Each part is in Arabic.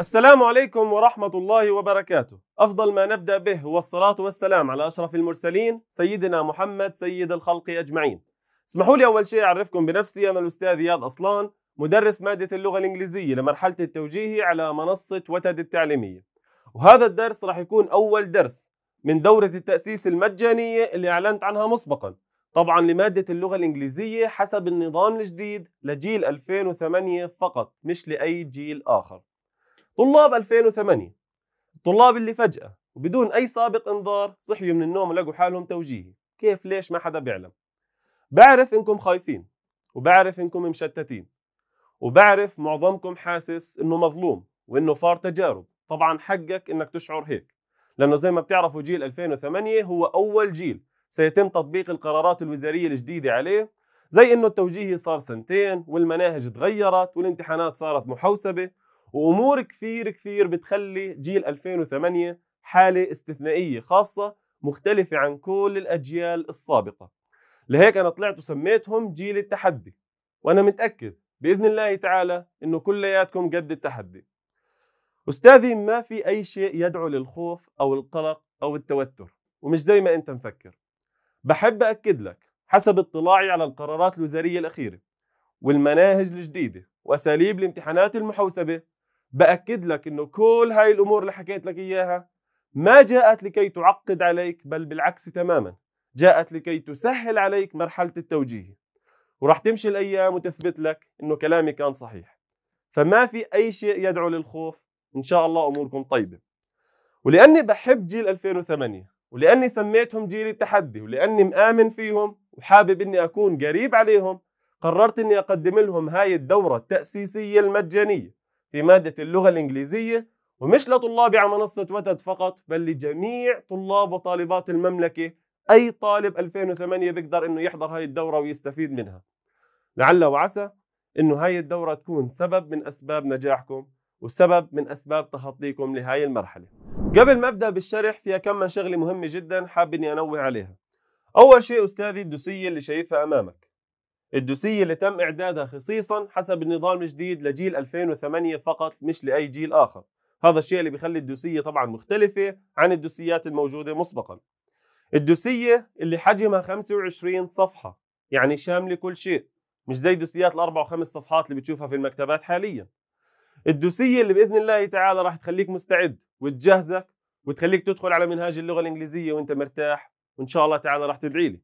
السلام عليكم ورحمة الله وبركاته أفضل ما نبدأ به هو الصلاة والسلام على أشرف المرسلين سيدنا محمد سيد الخلق أجمعين اسمحوا لي أول شيء أعرفكم بنفسي أنا الأستاذ إياد أصلان مدرس مادة اللغة الإنجليزية لمرحلة التوجيهي على منصة وتد التعليمية وهذا الدرس راح يكون أول درس من دورة التأسيس المجانية اللي أعلنت عنها مسبقاً طبعا لمادة اللغة الإنجليزية حسب النظام الجديد لجيل 2008 فقط مش لأي جيل آخر طلاب 2008 الطلاب اللي فجأة وبدون أي سابق إنذار صحيوا من النوم ولقوا حالهم توجيهي كيف ليش ما حدا بيعلم بعرف إنكم خايفين وبعرف إنكم مشتتين وبعرف معظمكم حاسس إنه مظلوم وإنه فار تجارب طبعا حقك إنك تشعر هيك لأنه زي ما بتعرفوا جيل 2008 هو أول جيل سيتم تطبيق القرارات الوزارية الجديدة عليه زي انه التوجيهي صار سنتين والمناهج تغيرت والامتحانات صارت محوسبه وامور كثير كثير بتخلي جيل 2008 حاله استثنائيه خاصه مختلفه عن كل الاجيال السابقه لهيك انا طلعت وسميتهم جيل التحدي وانا متاكد باذن الله تعالى انه كلياتكم قد التحدي استاذي ما في اي شيء يدعو للخوف او القلق او التوتر ومش زي ما انت مفكر بحب اكد لك حسب اطلاعي على القرارات الوزاريه الاخيره والمناهج الجديده واساليب الامتحانات المحوسبه باكد لك انه كل هاي الامور اللي حكيت لك اياها ما جاءت لكي تعقد عليك بل بالعكس تماما جاءت لكي تسهل عليك مرحله التوجيه وراح تمشي الايام وتثبت لك انه كلامي كان صحيح فما في اي شيء يدعو للخوف ان شاء الله اموركم طيبه ولاني بحب جيل 2008 ولاني سميتهم جيل التحدي ولاني مآمن فيهم وحابب اني اكون قريب عليهم قررت اني اقدم لهم هاي الدوره التاسيسيه المجانيه في مادة اللغة الإنجليزية ومش لطلاب على يعني منصة وتد فقط بل لجميع طلاب وطالبات المملكة أي طالب 2008 بيقدر إنه يحضر هاي الدورة ويستفيد منها لعل وعسى إنه هاي الدورة تكون سبب من أسباب نجاحكم وسبب من أسباب تخطيكم لهاي المرحلة قبل ما أبدأ بالشرح فيها كم من شغلة مهمة جدا حاب إني أنوه عليها أول شيء أستاذي الدوسية اللي شايفها أمامك الدوسية اللي تم إعدادها خصيصا حسب النظام الجديد لجيل 2008 فقط مش لأي جيل آخر هذا الشيء اللي بيخلي الدوسية طبعا مختلفة عن الدوسيات الموجودة مسبقا الدوسية اللي حجمها 25 صفحة يعني شاملة كل شيء مش زي دوسيات الأربع وخمس صفحات اللي بتشوفها في المكتبات حاليا الدوسية اللي بإذن الله تعالى راح تخليك مستعد وتجهزك وتخليك تدخل على منهاج اللغة الإنجليزية وانت مرتاح وإن شاء الله تعالى راح تدعي لي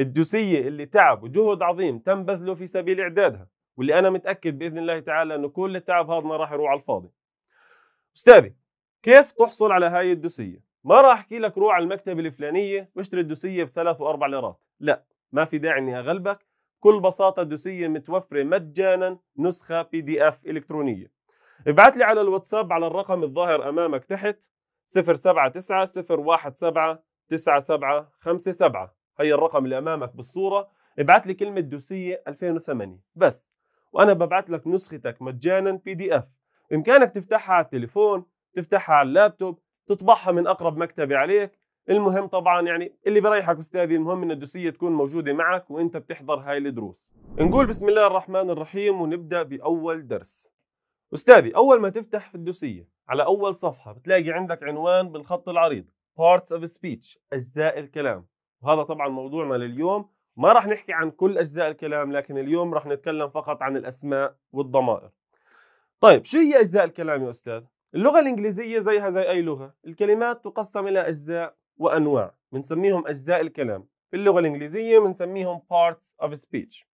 الدوسية اللي تعب وجهد عظيم تم بذله في سبيل إعدادها واللي أنا متأكد بإذن الله تعالى أنه كل التعب هذا ما راح يروح على الفاضي أستاذي كيف تحصل على هاي الدوسية؟ ما راح أحكي لك روح على المكتبة الفلانية واشتري الدوسية بثلاث وأربع ليرات لا ما في داعي أني أغلبك بكل بساطة الدوسية متوفرة مجانا نسخة بي دي اف إلكترونية ابعت لي على الواتساب على الرقم الظاهر أمامك تحت 079 017 9757 هي الرقم اللي امامك بالصوره ابعث لي كلمه دوسيه 2008 بس وانا ببعث لك نسختك مجانا بي دي اف بامكانك تفتحها على التليفون تفتحها على اللابتوب تطبعها من اقرب مكتبه عليك المهم طبعا يعني اللي بريحك استاذي المهم ان الدوسيه تكون موجوده معك وانت بتحضر هاي الدروس نقول بسم الله الرحمن الرحيم ونبدا باول درس استاذي اول ما تفتح في الدوسيه على اول صفحه بتلاقي عندك عنوان بالخط العريض parts of speech اجزاء الكلام وهذا طبعا موضوعنا لليوم ما راح نحكي عن كل أجزاء الكلام لكن اليوم راح نتكلم فقط عن الأسماء والضمائر طيب شو هي أجزاء الكلام يا أستاذ؟ اللغة الإنجليزية زيها زي أي لغة الكلمات تقسم إلى أجزاء وأنواع بنسميهم أجزاء الكلام في اللغة الإنجليزية بنسميهم parts of speech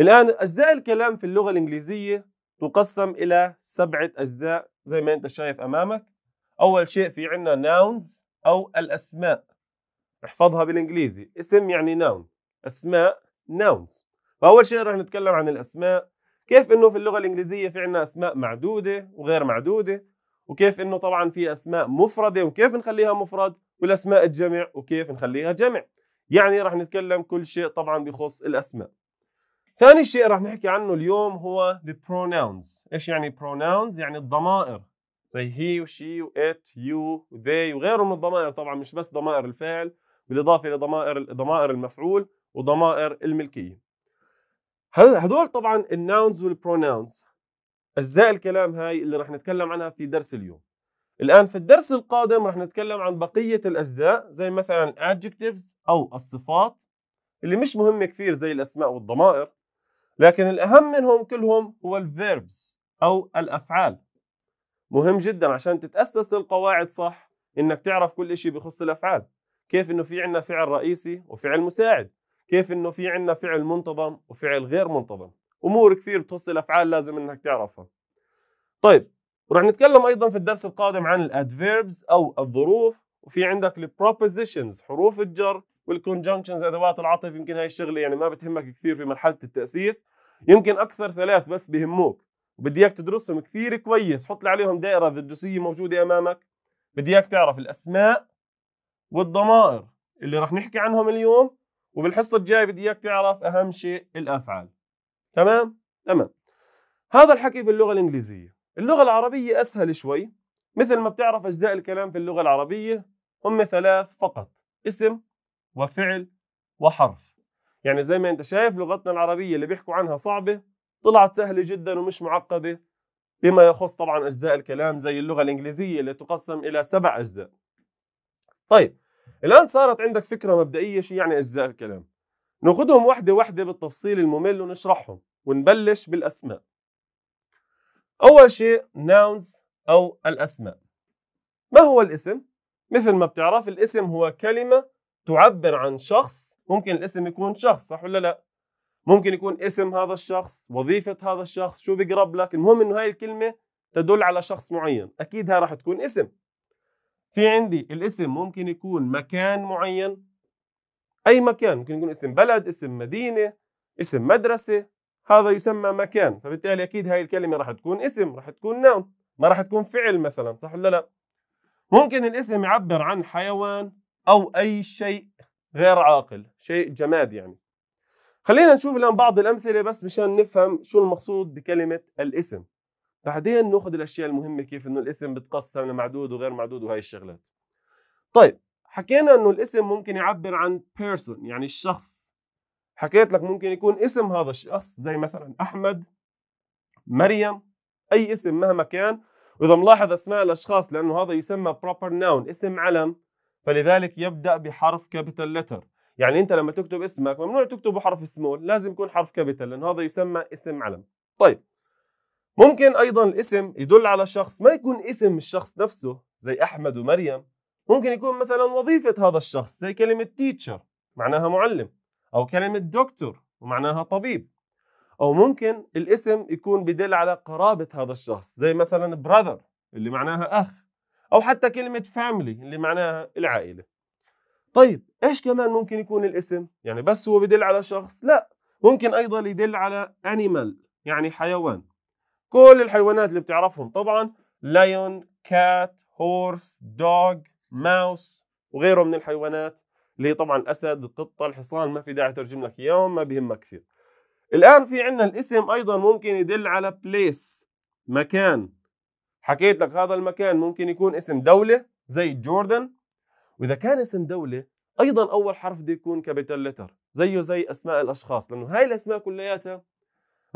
الآن أجزاء الكلام في اللغة الإنجليزية تقسم إلى سبعة أجزاء زي ما أنت شايف أمامك أول شيء في عندنا nouns أو الأسماء احفظها بالانجليزي اسم يعني ناون اسماء ناونز فاول شيء رح نتكلم عن الاسماء كيف انه في اللغه الانجليزيه في عندنا اسماء معدوده وغير معدوده وكيف انه طبعا في اسماء مفرده وكيف نخليها مفرد والاسماء الجمع وكيف نخليها جمع يعني رح نتكلم كل شيء طبعا بخص الاسماء ثاني شيء رح نحكي عنه اليوم هو the pronouns ايش يعني pronouns يعني الضمائر زي هي وشي وات يو وذي وغيره من الضمائر طبعا مش بس ضمائر الفعل بالاضافه لضمائر ضمائر المفعول وضمائر الملكيه هذول طبعا الناونز والبروناونز اجزاء الكلام هاي اللي رح نتكلم عنها في درس اليوم الان في الدرس القادم رح نتكلم عن بقيه الاجزاء زي مثلا adjectives او الصفات اللي مش مهمه كثير زي الاسماء والضمائر لكن الاهم منهم كلهم هو الفيربس او الافعال مهم جدا عشان تتاسس القواعد صح انك تعرف كل شيء بخص الافعال كيف انه في عندنا فعل رئيسي وفعل مساعد كيف انه في عندنا فعل منتظم وفعل غير منتظم امور كثير بتخص الافعال لازم انك تعرفها طيب ورح نتكلم ايضا في الدرس القادم عن الادفيربز او الظروف وفي عندك البروبوزيشنز حروف الجر والكونجنكشنز ادوات العطف يمكن هاي الشغله يعني ما بتهمك كثير في مرحله التاسيس يمكن اكثر ثلاث بس بهموك وبدي اياك تدرسهم كثير كويس حط لي عليهم دائره ذدوسيه موجوده امامك بدي اياك تعرف الاسماء والضمائر اللي رح نحكي عنهم اليوم وبالحصه الجايه بدي اياك تعرف اهم شيء الافعال تمام تمام هذا الحكي في اللغه الانجليزيه اللغه العربيه اسهل شوي مثل ما بتعرف اجزاء الكلام في اللغه العربيه هم ثلاث فقط اسم وفعل وحرف يعني زي ما انت شايف لغتنا العربيه اللي بيحكوا عنها صعبه طلعت سهله جدا ومش معقده بما يخص طبعا اجزاء الكلام زي اللغه الانجليزيه اللي تقسم الى سبع اجزاء طيب الان صارت عندك فكره مبدئيه شو يعني اجزاء الكلام ناخذهم وحده وحده بالتفصيل الممل ونشرحهم ونبلش بالاسماء اول شيء nouns او الاسماء ما هو الاسم مثل ما بتعرف الاسم هو كلمه تعبر عن شخص ممكن الاسم يكون شخص صح ولا لا ممكن يكون اسم هذا الشخص وظيفه هذا الشخص شو بيقرب لك المهم انه هاي الكلمه تدل على شخص معين اكيد هاي راح تكون اسم في عندي الاسم ممكن يكون مكان معين أي مكان ممكن يكون اسم بلد اسم مدينة اسم مدرسة هذا يسمى مكان فبالتالي أكيد هاي الكلمة راح تكون اسم راح تكون نون ما راح تكون فعل مثلا صح ولا لا ممكن الاسم يعبر عن حيوان أو أي شيء غير عاقل شيء جماد يعني خلينا نشوف الآن بعض الأمثلة بس مشان نفهم شو المقصود بكلمة الاسم بعدين ناخذ الاشياء المهمه كيف انه الاسم بتقسم لمعدود وغير معدود وهي الشغلات طيب حكينا انه الاسم ممكن يعبر عن بيرسون يعني الشخص حكيت لك ممكن يكون اسم هذا الشخص زي مثلا احمد مريم اي اسم مهما كان واذا ملاحظ اسماء الاشخاص لانه هذا يسمى proper noun اسم علم فلذلك يبدا بحرف كابيتال لتر يعني انت لما تكتب اسمك ممنوع تكتبه حرف سمول لازم يكون حرف كابيتال لانه هذا يسمى اسم علم طيب ممكن أيضا الاسم يدل على شخص ما يكون اسم الشخص نفسه زي أحمد ومريم ممكن يكون مثلا وظيفة هذا الشخص زي كلمة تيتشر معناها معلم أو كلمة دكتور ومعناها طبيب أو ممكن الاسم يكون بدل على قرابة هذا الشخص زي مثلا براذر اللي معناها أخ أو حتى كلمة فاميلي اللي معناها العائلة طيب إيش كمان ممكن يكون الاسم؟ يعني بس هو بدل على شخص؟ لا ممكن أيضا يدل على انيمال يعني حيوان كل الحيوانات اللي بتعرفهم طبعا ليون كات هورس دوغ ماوس وغيره من الحيوانات اللي هي طبعا الاسد القطه الحصان ما في داعي اترجم لك اياهم ما بهمك كثير الان في عندنا الاسم ايضا ممكن يدل على بليس مكان حكيت لك هذا المكان ممكن يكون اسم دوله زي جوردن واذا كان اسم دوله ايضا اول حرف بده يكون كابيتال لتر زيه زي اسماء الاشخاص لانه هاي الاسماء كلياتها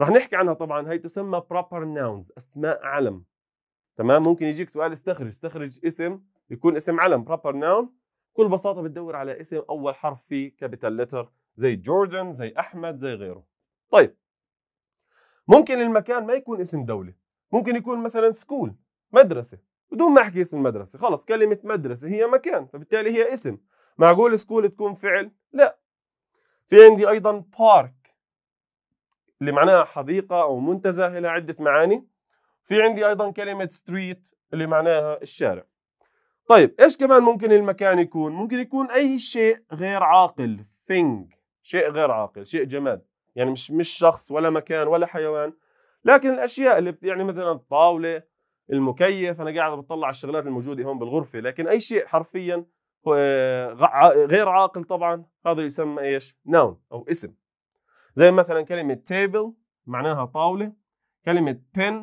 رح نحكي عنها طبعا هي تسمى proper nouns اسماء علم تمام ممكن يجيك سؤال استخرج استخرج اسم يكون اسم علم proper noun بكل بساطه بتدور على اسم اول حرف فيه كابيتال لتر زي جوردن زي احمد زي غيره طيب ممكن المكان ما يكون اسم دوله ممكن يكون مثلا سكول مدرسه بدون ما احكي اسم المدرسه خلص كلمه مدرسه هي مكان فبالتالي هي اسم معقول سكول تكون فعل لا في عندي ايضا بارك اللي معناها حديقة أو منتزه لها عدة معاني في عندي أيضا كلمة ستريت اللي معناها الشارع طيب إيش كمان ممكن المكان يكون؟ ممكن يكون أي شيء غير عاقل thing شيء غير عاقل شيء جماد يعني مش مش شخص ولا مكان ولا حيوان لكن الأشياء اللي يعني مثلا الطاولة المكيف أنا قاعد بطلع على الشغلات الموجودة هون بالغرفة لكن أي شيء حرفيا آه، غير عاقل طبعا هذا يسمى ايش؟ نون او اسم زي مثلا كلمة table معناها طاولة كلمة pen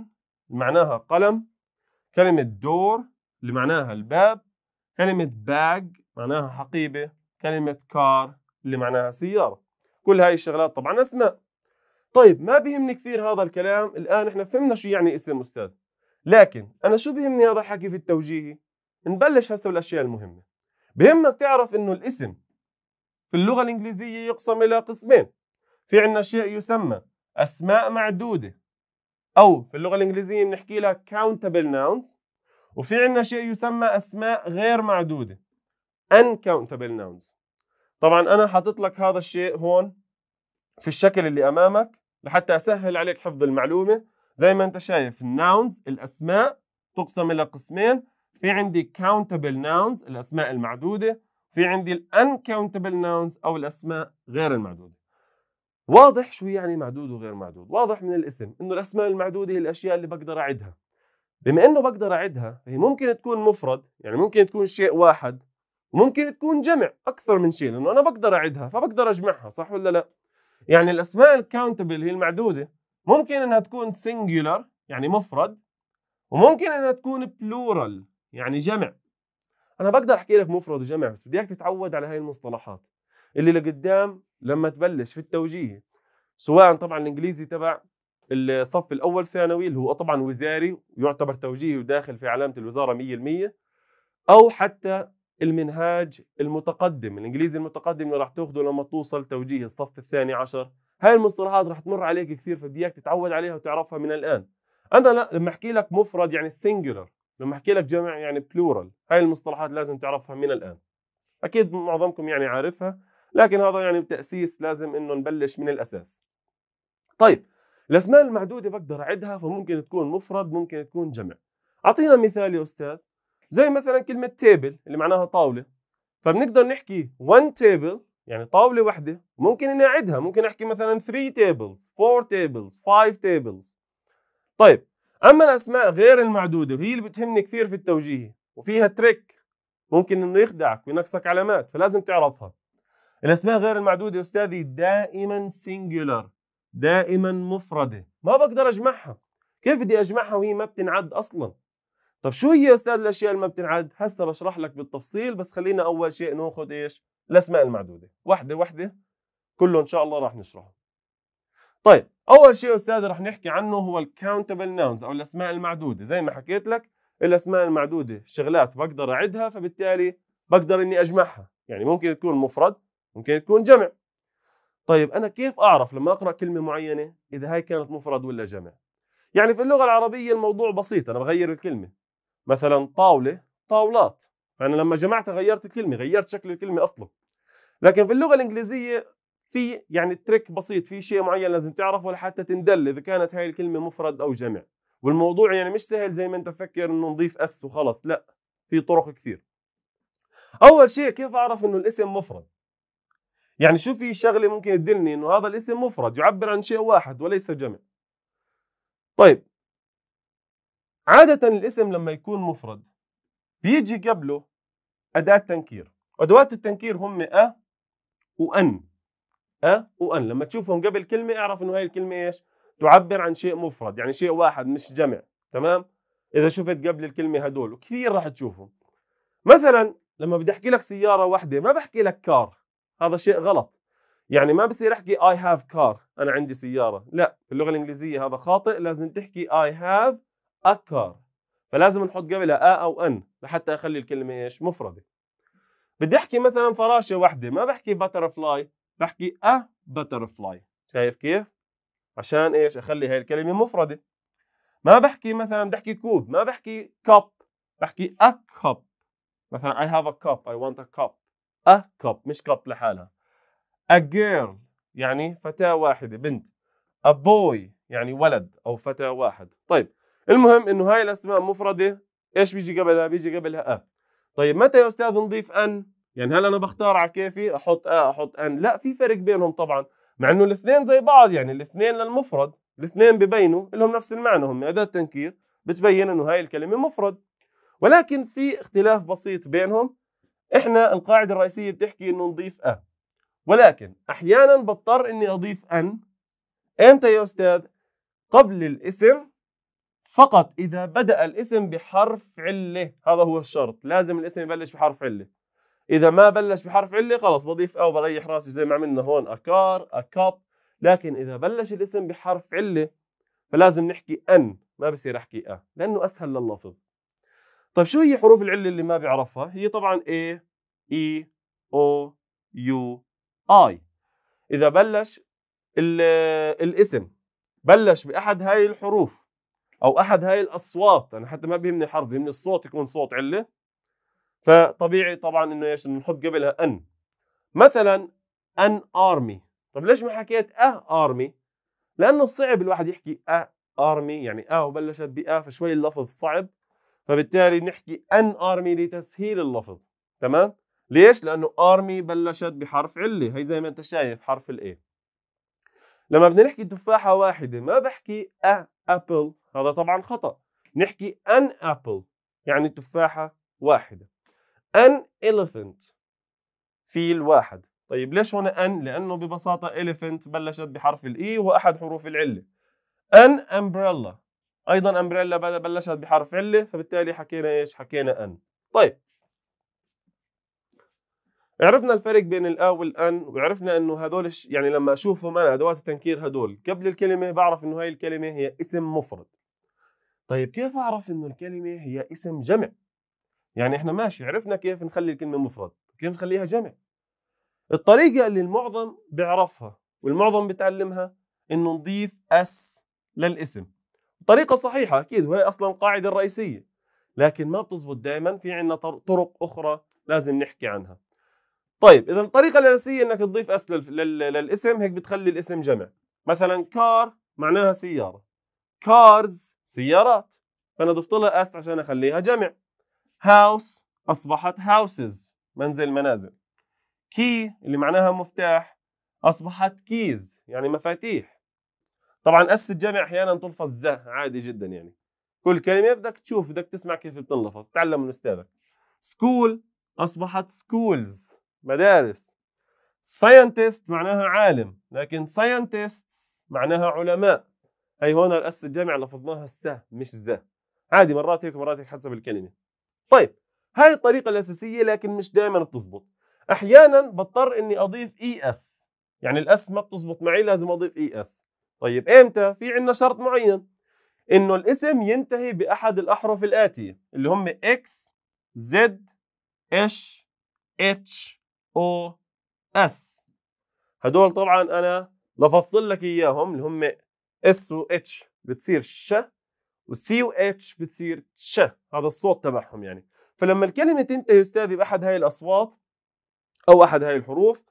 معناها قلم كلمة door اللي معناها الباب كلمة bag معناها حقيبة كلمة car اللي معناها سيارة كل هاي الشغلات طبعا أسماء طيب ما بيهمني كثير هذا الكلام الآن احنا فهمنا شو يعني اسم أستاذ لكن أنا شو بيهمني هذا الحكي في التوجيهي نبلش هسه بالأشياء المهمة بهمك تعرف إنه الاسم في اللغة الإنجليزية يقسم إلى قسمين في عندنا شيء يسمى اسماء معدوده او في اللغه الانجليزيه بنحكي لها countable nouns وفي عندنا شيء يسمى اسماء غير معدوده uncountable nouns طبعا انا حاطط لك هذا الشيء هون في الشكل اللي امامك لحتى اسهل عليك حفظ المعلومه زي ما انت شايف nouns الاسماء تقسم الى قسمين في عندي countable nouns الاسماء المعدوده في عندي uncountable nouns او الاسماء غير المعدوده واضح شو يعني معدود وغير معدود واضح من الاسم انه الاسماء المعدوده هي الاشياء اللي بقدر اعدها بما انه بقدر اعدها هي ممكن تكون مفرد يعني ممكن تكون شيء واحد وممكن تكون جمع اكثر من شيء لانه انا بقدر اعدها فبقدر اجمعها صح ولا لا يعني الاسماء الكاونتبل هي المعدوده ممكن انها تكون سينجولار يعني مفرد وممكن انها تكون بلورال يعني جمع انا بقدر احكي لك مفرد وجمع بس بدي اياك تتعود على هاي المصطلحات اللي لقدام لما تبلش في التوجيه سواء طبعا الانجليزي تبع الصف الاول ثانوي اللي هو طبعا وزاري ويعتبر توجيهي وداخل في علامه الوزاره 100% او حتى المنهاج المتقدم الانجليزي المتقدم اللي راح تاخذه لما توصل توجيه الصف الثاني عشر هاي المصطلحات راح تمر عليك كثير فبدي اياك تتعود عليها وتعرفها من الان انا لا لما احكي لك مفرد يعني سنجولر لما احكي لك جمع يعني بلورال هاي المصطلحات لازم تعرفها من الان اكيد معظمكم يعني عارفها لكن هذا يعني بتأسيس لازم انه نبلش من الاساس طيب الاسماء المعدوده بقدر اعدها فممكن تكون مفرد ممكن تكون جمع اعطينا مثال يا استاذ زي مثلا كلمه تيبل اللي معناها طاوله فبنقدر نحكي one table يعني طاوله واحده ممكن اني اعدها ممكن احكي مثلا 3 tables 4 tables 5 tables طيب اما الاسماء غير المعدوده وهي اللي بتهمني كثير في التوجيه وفيها تريك ممكن انه يخدعك وينقصك علامات فلازم تعرفها الاسماء غير المعدوده يا استاذي دائما سنجولار دائما مفرده ما بقدر اجمعها كيف بدي اجمعها وهي ما بتنعد اصلا طب شو هي يا استاذ الاشياء اللي ما بتنعد هسه بشرح لك بالتفصيل بس خلينا اول شيء ناخذ ايش الاسماء المعدوده واحده واحده كله ان شاء الله راح نشرحه طيب اول شيء استاذ رح نحكي عنه هو الكاونتبل ناونز او الاسماء المعدوده زي ما حكيت لك الاسماء المعدوده شغلات بقدر اعدها فبالتالي بقدر اني اجمعها يعني ممكن تكون مفرد ممكن تكون جمع طيب انا كيف اعرف لما اقرا كلمه معينه اذا هاي كانت مفرد ولا جمع يعني في اللغه العربيه الموضوع بسيط انا بغير الكلمه مثلا طاوله طاولات فانا لما جمعتها غيرت الكلمه غيرت شكل الكلمه اصلا لكن في اللغه الانجليزيه في يعني تريك بسيط في شيء معين لازم تعرفه لحتى تندل اذا كانت هاي الكلمه مفرد او جمع والموضوع يعني مش سهل زي ما انت تفكر انه نضيف اس وخلص لا في طرق كثير اول شيء كيف اعرف انه الاسم مفرد يعني شو في شغله ممكن تدلني انه هذا الاسم مفرد يعبر عن شيء واحد وليس جمع طيب عاده الاسم لما يكون مفرد بيجي قبله اداه تنكير ادوات التنكير هم أ وأن أ وأن لما تشوفهم قبل كلمة اعرف انه هاي الكلمة ايش تعبر عن شيء مفرد يعني شيء واحد مش جمع تمام إذا شفت قبل الكلمة هدول وكثير راح تشوفهم مثلا لما بدي أحكي لك سيارة واحدة ما بحكي لك كار هذا شيء غلط يعني ما بصير احكي I have car انا عندي سياره لا باللغه الانجليزيه هذا خاطئ لازم تحكي I have a car فلازم نحط قبلها ا او n لحتى اخلي الكلمه ايش مفرده بدي احكي مثلا فراشه واحده ما بحكي butterfly بحكي a butterfly شايف كيف عشان ايش اخلي هاي الكلمه مفرده ما بحكي مثلا بدي احكي كوب ما بحكي cup بحكي a cup مثلا I have a cup I want a cup a أه، cup مش cup لحالها a girl يعني فتاة واحدة بنت a boy يعني ولد أو فتاة واحد طيب المهم إنه هاي الأسماء مفردة إيش بيجي قبلها بيجي قبلها a طيب متى يا أستاذ نضيف أن يعني هل أنا بختار على كيفي أحط a أحط أن لا في فرق بينهم طبعا مع إنه الاثنين زي بعض يعني الاثنين للمفرد الاثنين ببينوا لهم نفس المعنى هم أداة تنكير بتبين إنه هاي الكلمة مفرد ولكن في اختلاف بسيط بينهم احنا القاعده الرئيسيه بتحكي انه نضيف أ ولكن احيانا بضطر اني اضيف ان امتى يا استاذ قبل الاسم فقط اذا بدا الاسم بحرف عله هذا هو الشرط لازم الاسم يبلش بحرف عله اذا ما بلش بحرف عله خلص بضيف أ وبريح راسي زي ما عملنا هون اكار اكاب لكن اذا بلش الاسم بحرف عله فلازم نحكي ان ما بصير احكي ا لانه اسهل لللفظ طيب شو هي حروف العله اللي ما بيعرفها هي طبعا A E O U I اذا بلش الاسم بلش باحد هاي الحروف او احد هاي الاصوات انا حتى ما بيهمني الحرف بيهمني الصوت يكون صوت عله فطبيعي طبعا انه ايش نحط قبلها ان مثلا ان ارمي طب ليش ما حكيت اه ارمي لانه صعب الواحد يحكي اه ارمي يعني اه وبلشت ب اه فشوي اللفظ صعب فبالتالي بنحكي ان ارمي لتسهيل اللفظ تمام ليش لانه ارمي بلشت بحرف عله هي زي ما انت شايف حرف الاي لما بدنا نحكي تفاحه واحده ما بحكي ا ابل هذا طبعا خطا نحكي ان ابل يعني تفاحه واحده ان elephant فيل واحد طيب ليش هون ان لانه ببساطه elephant بلشت بحرف الاي e واحد حروف العله ان umbrella ايضا امبريلا بلشت بحرف عله فبالتالي حكينا ايش حكينا ان طيب عرفنا الفرق بين الا والان وعرفنا انه هذول يعني لما اشوفهم انا ادوات التنكير هذول قبل الكلمه بعرف انه هاي الكلمه هي اسم مفرد طيب كيف اعرف انه الكلمه هي اسم جمع يعني احنا ماشي عرفنا كيف نخلي الكلمه مفرد كيف نخليها جمع الطريقه اللي المعظم بيعرفها والمعظم بتعلمها انه نضيف اس للاسم طريقه صحيحه اكيد وهي اصلا القاعده الرئيسيه لكن ما بتزبط دائما في عنا طرق اخرى لازم نحكي عنها طيب اذا الطريقه الاساسيه انك تضيف اس للاسم هيك بتخلي الاسم جمع مثلا كار معناها سياره كارز سيارات فانا ضفت لها اس عشان اخليها جمع هاوس اصبحت هاوسز منزل منازل كي اللي معناها مفتاح اصبحت كيز يعني مفاتيح طبعا اس الجامع احيانا تلفظ ذا عادي جدا يعني كل كلمه بدك تشوف بدك تسمع كيف بتنلفظ تعلم من استاذك سكول اصبحت سكولز مدارس ساينتست معناها عالم لكن ساينتست معناها علماء هي هون الاس الجامع لفظناها السه مش ذا عادي مرات هيك مرات هيك حسب الكلمه طيب هاي الطريقه الاساسيه لكن مش دائما بتزبط احيانا بضطر اني اضيف اي e اس يعني الاس ما بتزبط معي لازم اضيف اي e اس طيب امتى؟ في عندنا شرط معين انه الاسم ينتهي باحد الاحرف الاتيه اللي هم اكس زد اش اتش او اس هدول طبعا انا لفظت لك اياهم اللي هم اس و اتش بتصير ش وسي و اتش بتصير ش هذا الصوت تبعهم يعني فلما الكلمه تنتهي استاذي باحد هاي الاصوات او احد هاي الحروف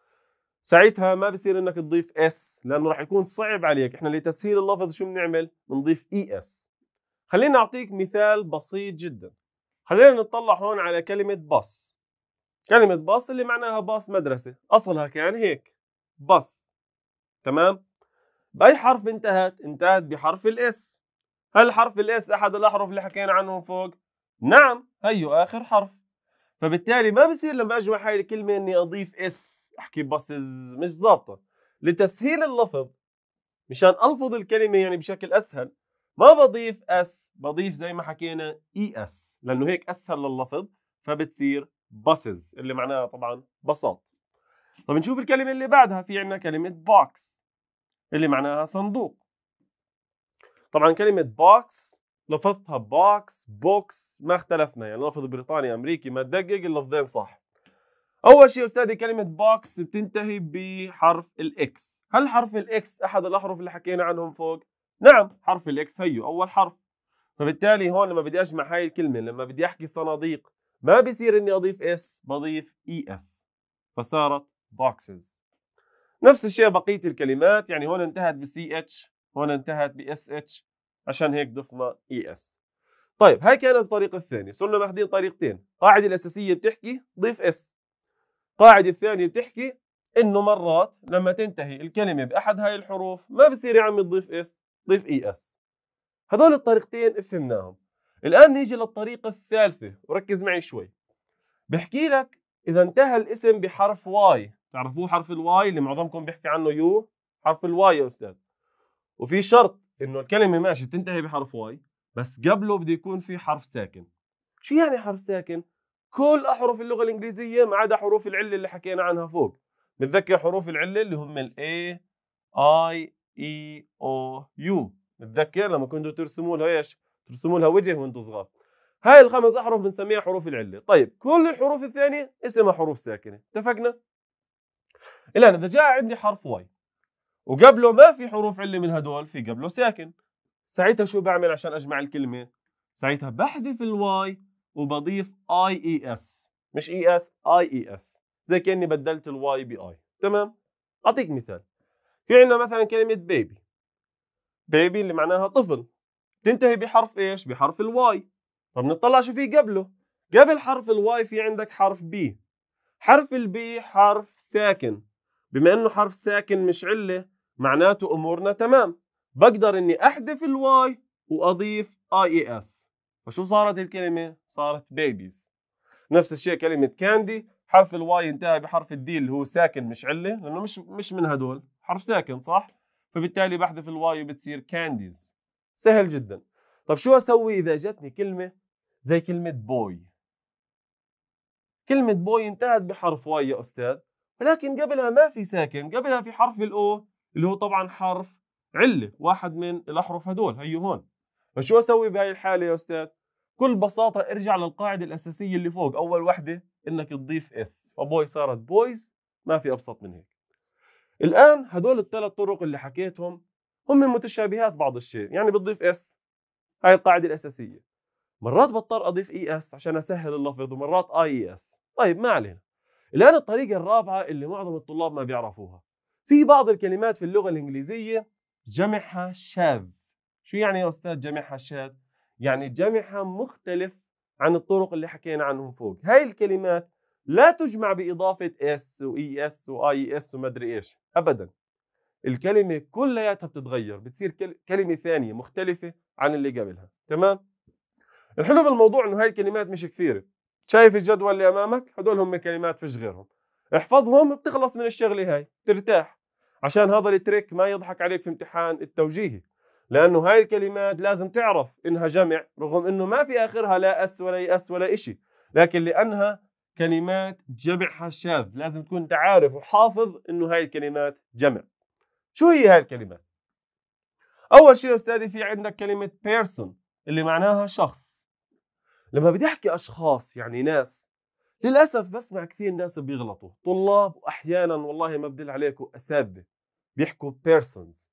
ساعتها ما بصير انك تضيف اس لانه راح يكون صعب عليك احنا لتسهيل اللفظ شو بنعمل بنضيف اي e اس خليني اعطيك مثال بسيط جدا خلينا نطلع هون على كلمه باص كلمه باص اللي معناها باص مدرسه اصلها كان هيك باص تمام باي حرف انتهت انتهت بحرف الاس هل حرف الاس احد الاحرف اللي حكينا عنهم فوق نعم هيو اخر حرف فبالتالي ما بصير لما اجمع هاي الكلمه اني اضيف اس احكي باسز مش ظابطه لتسهيل اللفظ مشان الفظ الكلمه يعني بشكل اسهل ما بضيف اس بضيف زي ما حكينا اي اس لانه هيك اسهل لللفظ فبتصير باسز اللي معناها طبعا بساط طب نشوف الكلمه اللي بعدها في عندنا كلمه بوكس اللي معناها صندوق طبعا كلمه بوكس لفظتها بوكس بوكس ما اختلفنا يعني لفظ بريطاني امريكي ما تدقق اللفظين صح اول شيء استاذي كلمه بوكس بتنتهي بحرف الاكس هل حرف الاكس احد الاحرف اللي حكينا عنهم فوق نعم حرف الاكس هيو اول حرف فبالتالي هون لما بدي اجمع هاي الكلمه لما بدي احكي صناديق ما بصير اني اضيف اس بضيف اي e اس فصارت بوكسز نفس الشيء بقيه الكلمات يعني هون انتهت بسي اتش هون انتهت باس اتش عشان هيك ضفنا اي e اس طيب هاي كانت الطريقة الثانية صرنا ماخذين طريقتين القاعدة الأساسية بتحكي ضيف اس القاعدة الثانية بتحكي إنه مرات لما تنتهي الكلمة بأحد هاي الحروف ما بصير يا عمي تضيف اس ضيف اي e اس هذول الطريقتين فهمناهم الآن نيجي للطريقة الثالثة وركز معي شوي بحكي لك إذا انتهى الاسم بحرف واي تعرفوه حرف الواي اللي معظمكم بيحكي عنه يو حرف الواي يا أستاذ وفي شرط انه الكلمه ماشي تنتهي بحرف واي بس قبله بده يكون في حرف ساكن شو يعني حرف ساكن كل احرف اللغه الانجليزيه ما عدا حروف العله اللي حكينا عنها فوق بتذكر حروف العله اللي هم الاي A I E O U بتذكر لما كنتوا ترسموا لها ايش ترسموا لها وجه وانتم صغار هاي الخمس احرف بنسميها حروف العله طيب كل الحروف الثانيه اسمها حروف ساكنه اتفقنا الان اذا جاء عندي حرف واي وقبله ما في حروف عله من هدول في قبله ساكن ساعتها شو بعمل عشان اجمع الكلمه ساعتها بحذف الواي وبضيف اي اي اس مش اي اس اي اي اس زي كاني بدلت الواي باي تمام اعطيك مثال في عندنا مثلا كلمه بيبي بيبي اللي معناها طفل تنتهي بحرف ايش بحرف الواي طب نطلع شو في قبله قبل حرف الواي في عندك حرف بي حرف البي حرف ساكن بما انه حرف ساكن مش عله معناته امورنا تمام بقدر اني احذف الواي واضيف اي اي اس فشو صارت الكلمه صارت بيبيز نفس الشيء كلمه كاندي حرف الواي انتهى بحرف الدي اللي هو ساكن مش عله لانه مش مش من هدول حرف ساكن صح فبالتالي بحذف الواي وبتصير كانديز سهل جدا طب شو اسوي اذا جتني كلمه زي كلمه بوي كلمه بوي انتهت بحرف واي يا استاذ ولكن قبلها ما في ساكن قبلها في حرف الاو اللي هو طبعا حرف عله واحد من الاحرف هدول هيو هون فشو اسوي بهي الحاله يا استاذ بكل بساطه ارجع للقاعده الاساسيه اللي فوق اول وحده انك تضيف اس فبوي صارت بويز ما في ابسط من هيك الان هدول الثلاث طرق اللي حكيتهم هم متشابهات بعض الشيء يعني بتضيف اس هاي القاعده الاساسيه مرات بضطر اضيف اي e اس عشان اسهل اللفظ ومرات اي اس e طيب ما علينا الان الطريقه الرابعه اللي معظم الطلاب ما بيعرفوها في بعض الكلمات في اللغة الإنجليزية جمعها شاذ شو يعني يا أستاذ جمعها شاذ؟ يعني جمعها مختلف عن الطرق اللي حكينا عنهم فوق هاي الكلمات لا تجمع بإضافة اس وإي e e اس وآي اس ومدري إيش أبدا الكلمة كلياتها بتتغير بتصير كلمة ثانية مختلفة عن اللي قبلها تمام؟ الحلو بالموضوع انه هاي الكلمات مش كثيرة شايف الجدول اللي أمامك هدول هم كلمات فيش غيرهم احفظهم بتخلص من الشغلة هاي بترتاح عشان هذا التريك ما يضحك عليك في امتحان التوجيهي لانه هاي الكلمات لازم تعرف انها جمع رغم انه ما في اخرها لا اس ولا يأس ولا اشي لكن لانها كلمات جمعها شاذ لازم تكون انت عارف وحافظ انه هاي الكلمات جمع شو هي هاي الكلمات اول شيء استاذي في عندك كلمه بيرسون اللي معناها شخص لما بدي احكي اشخاص يعني ناس للاسف بسمع كثير ناس بيغلطوا طلاب واحيانا والله ما بدل عليكم اساتذه بيحكوا بيرسونز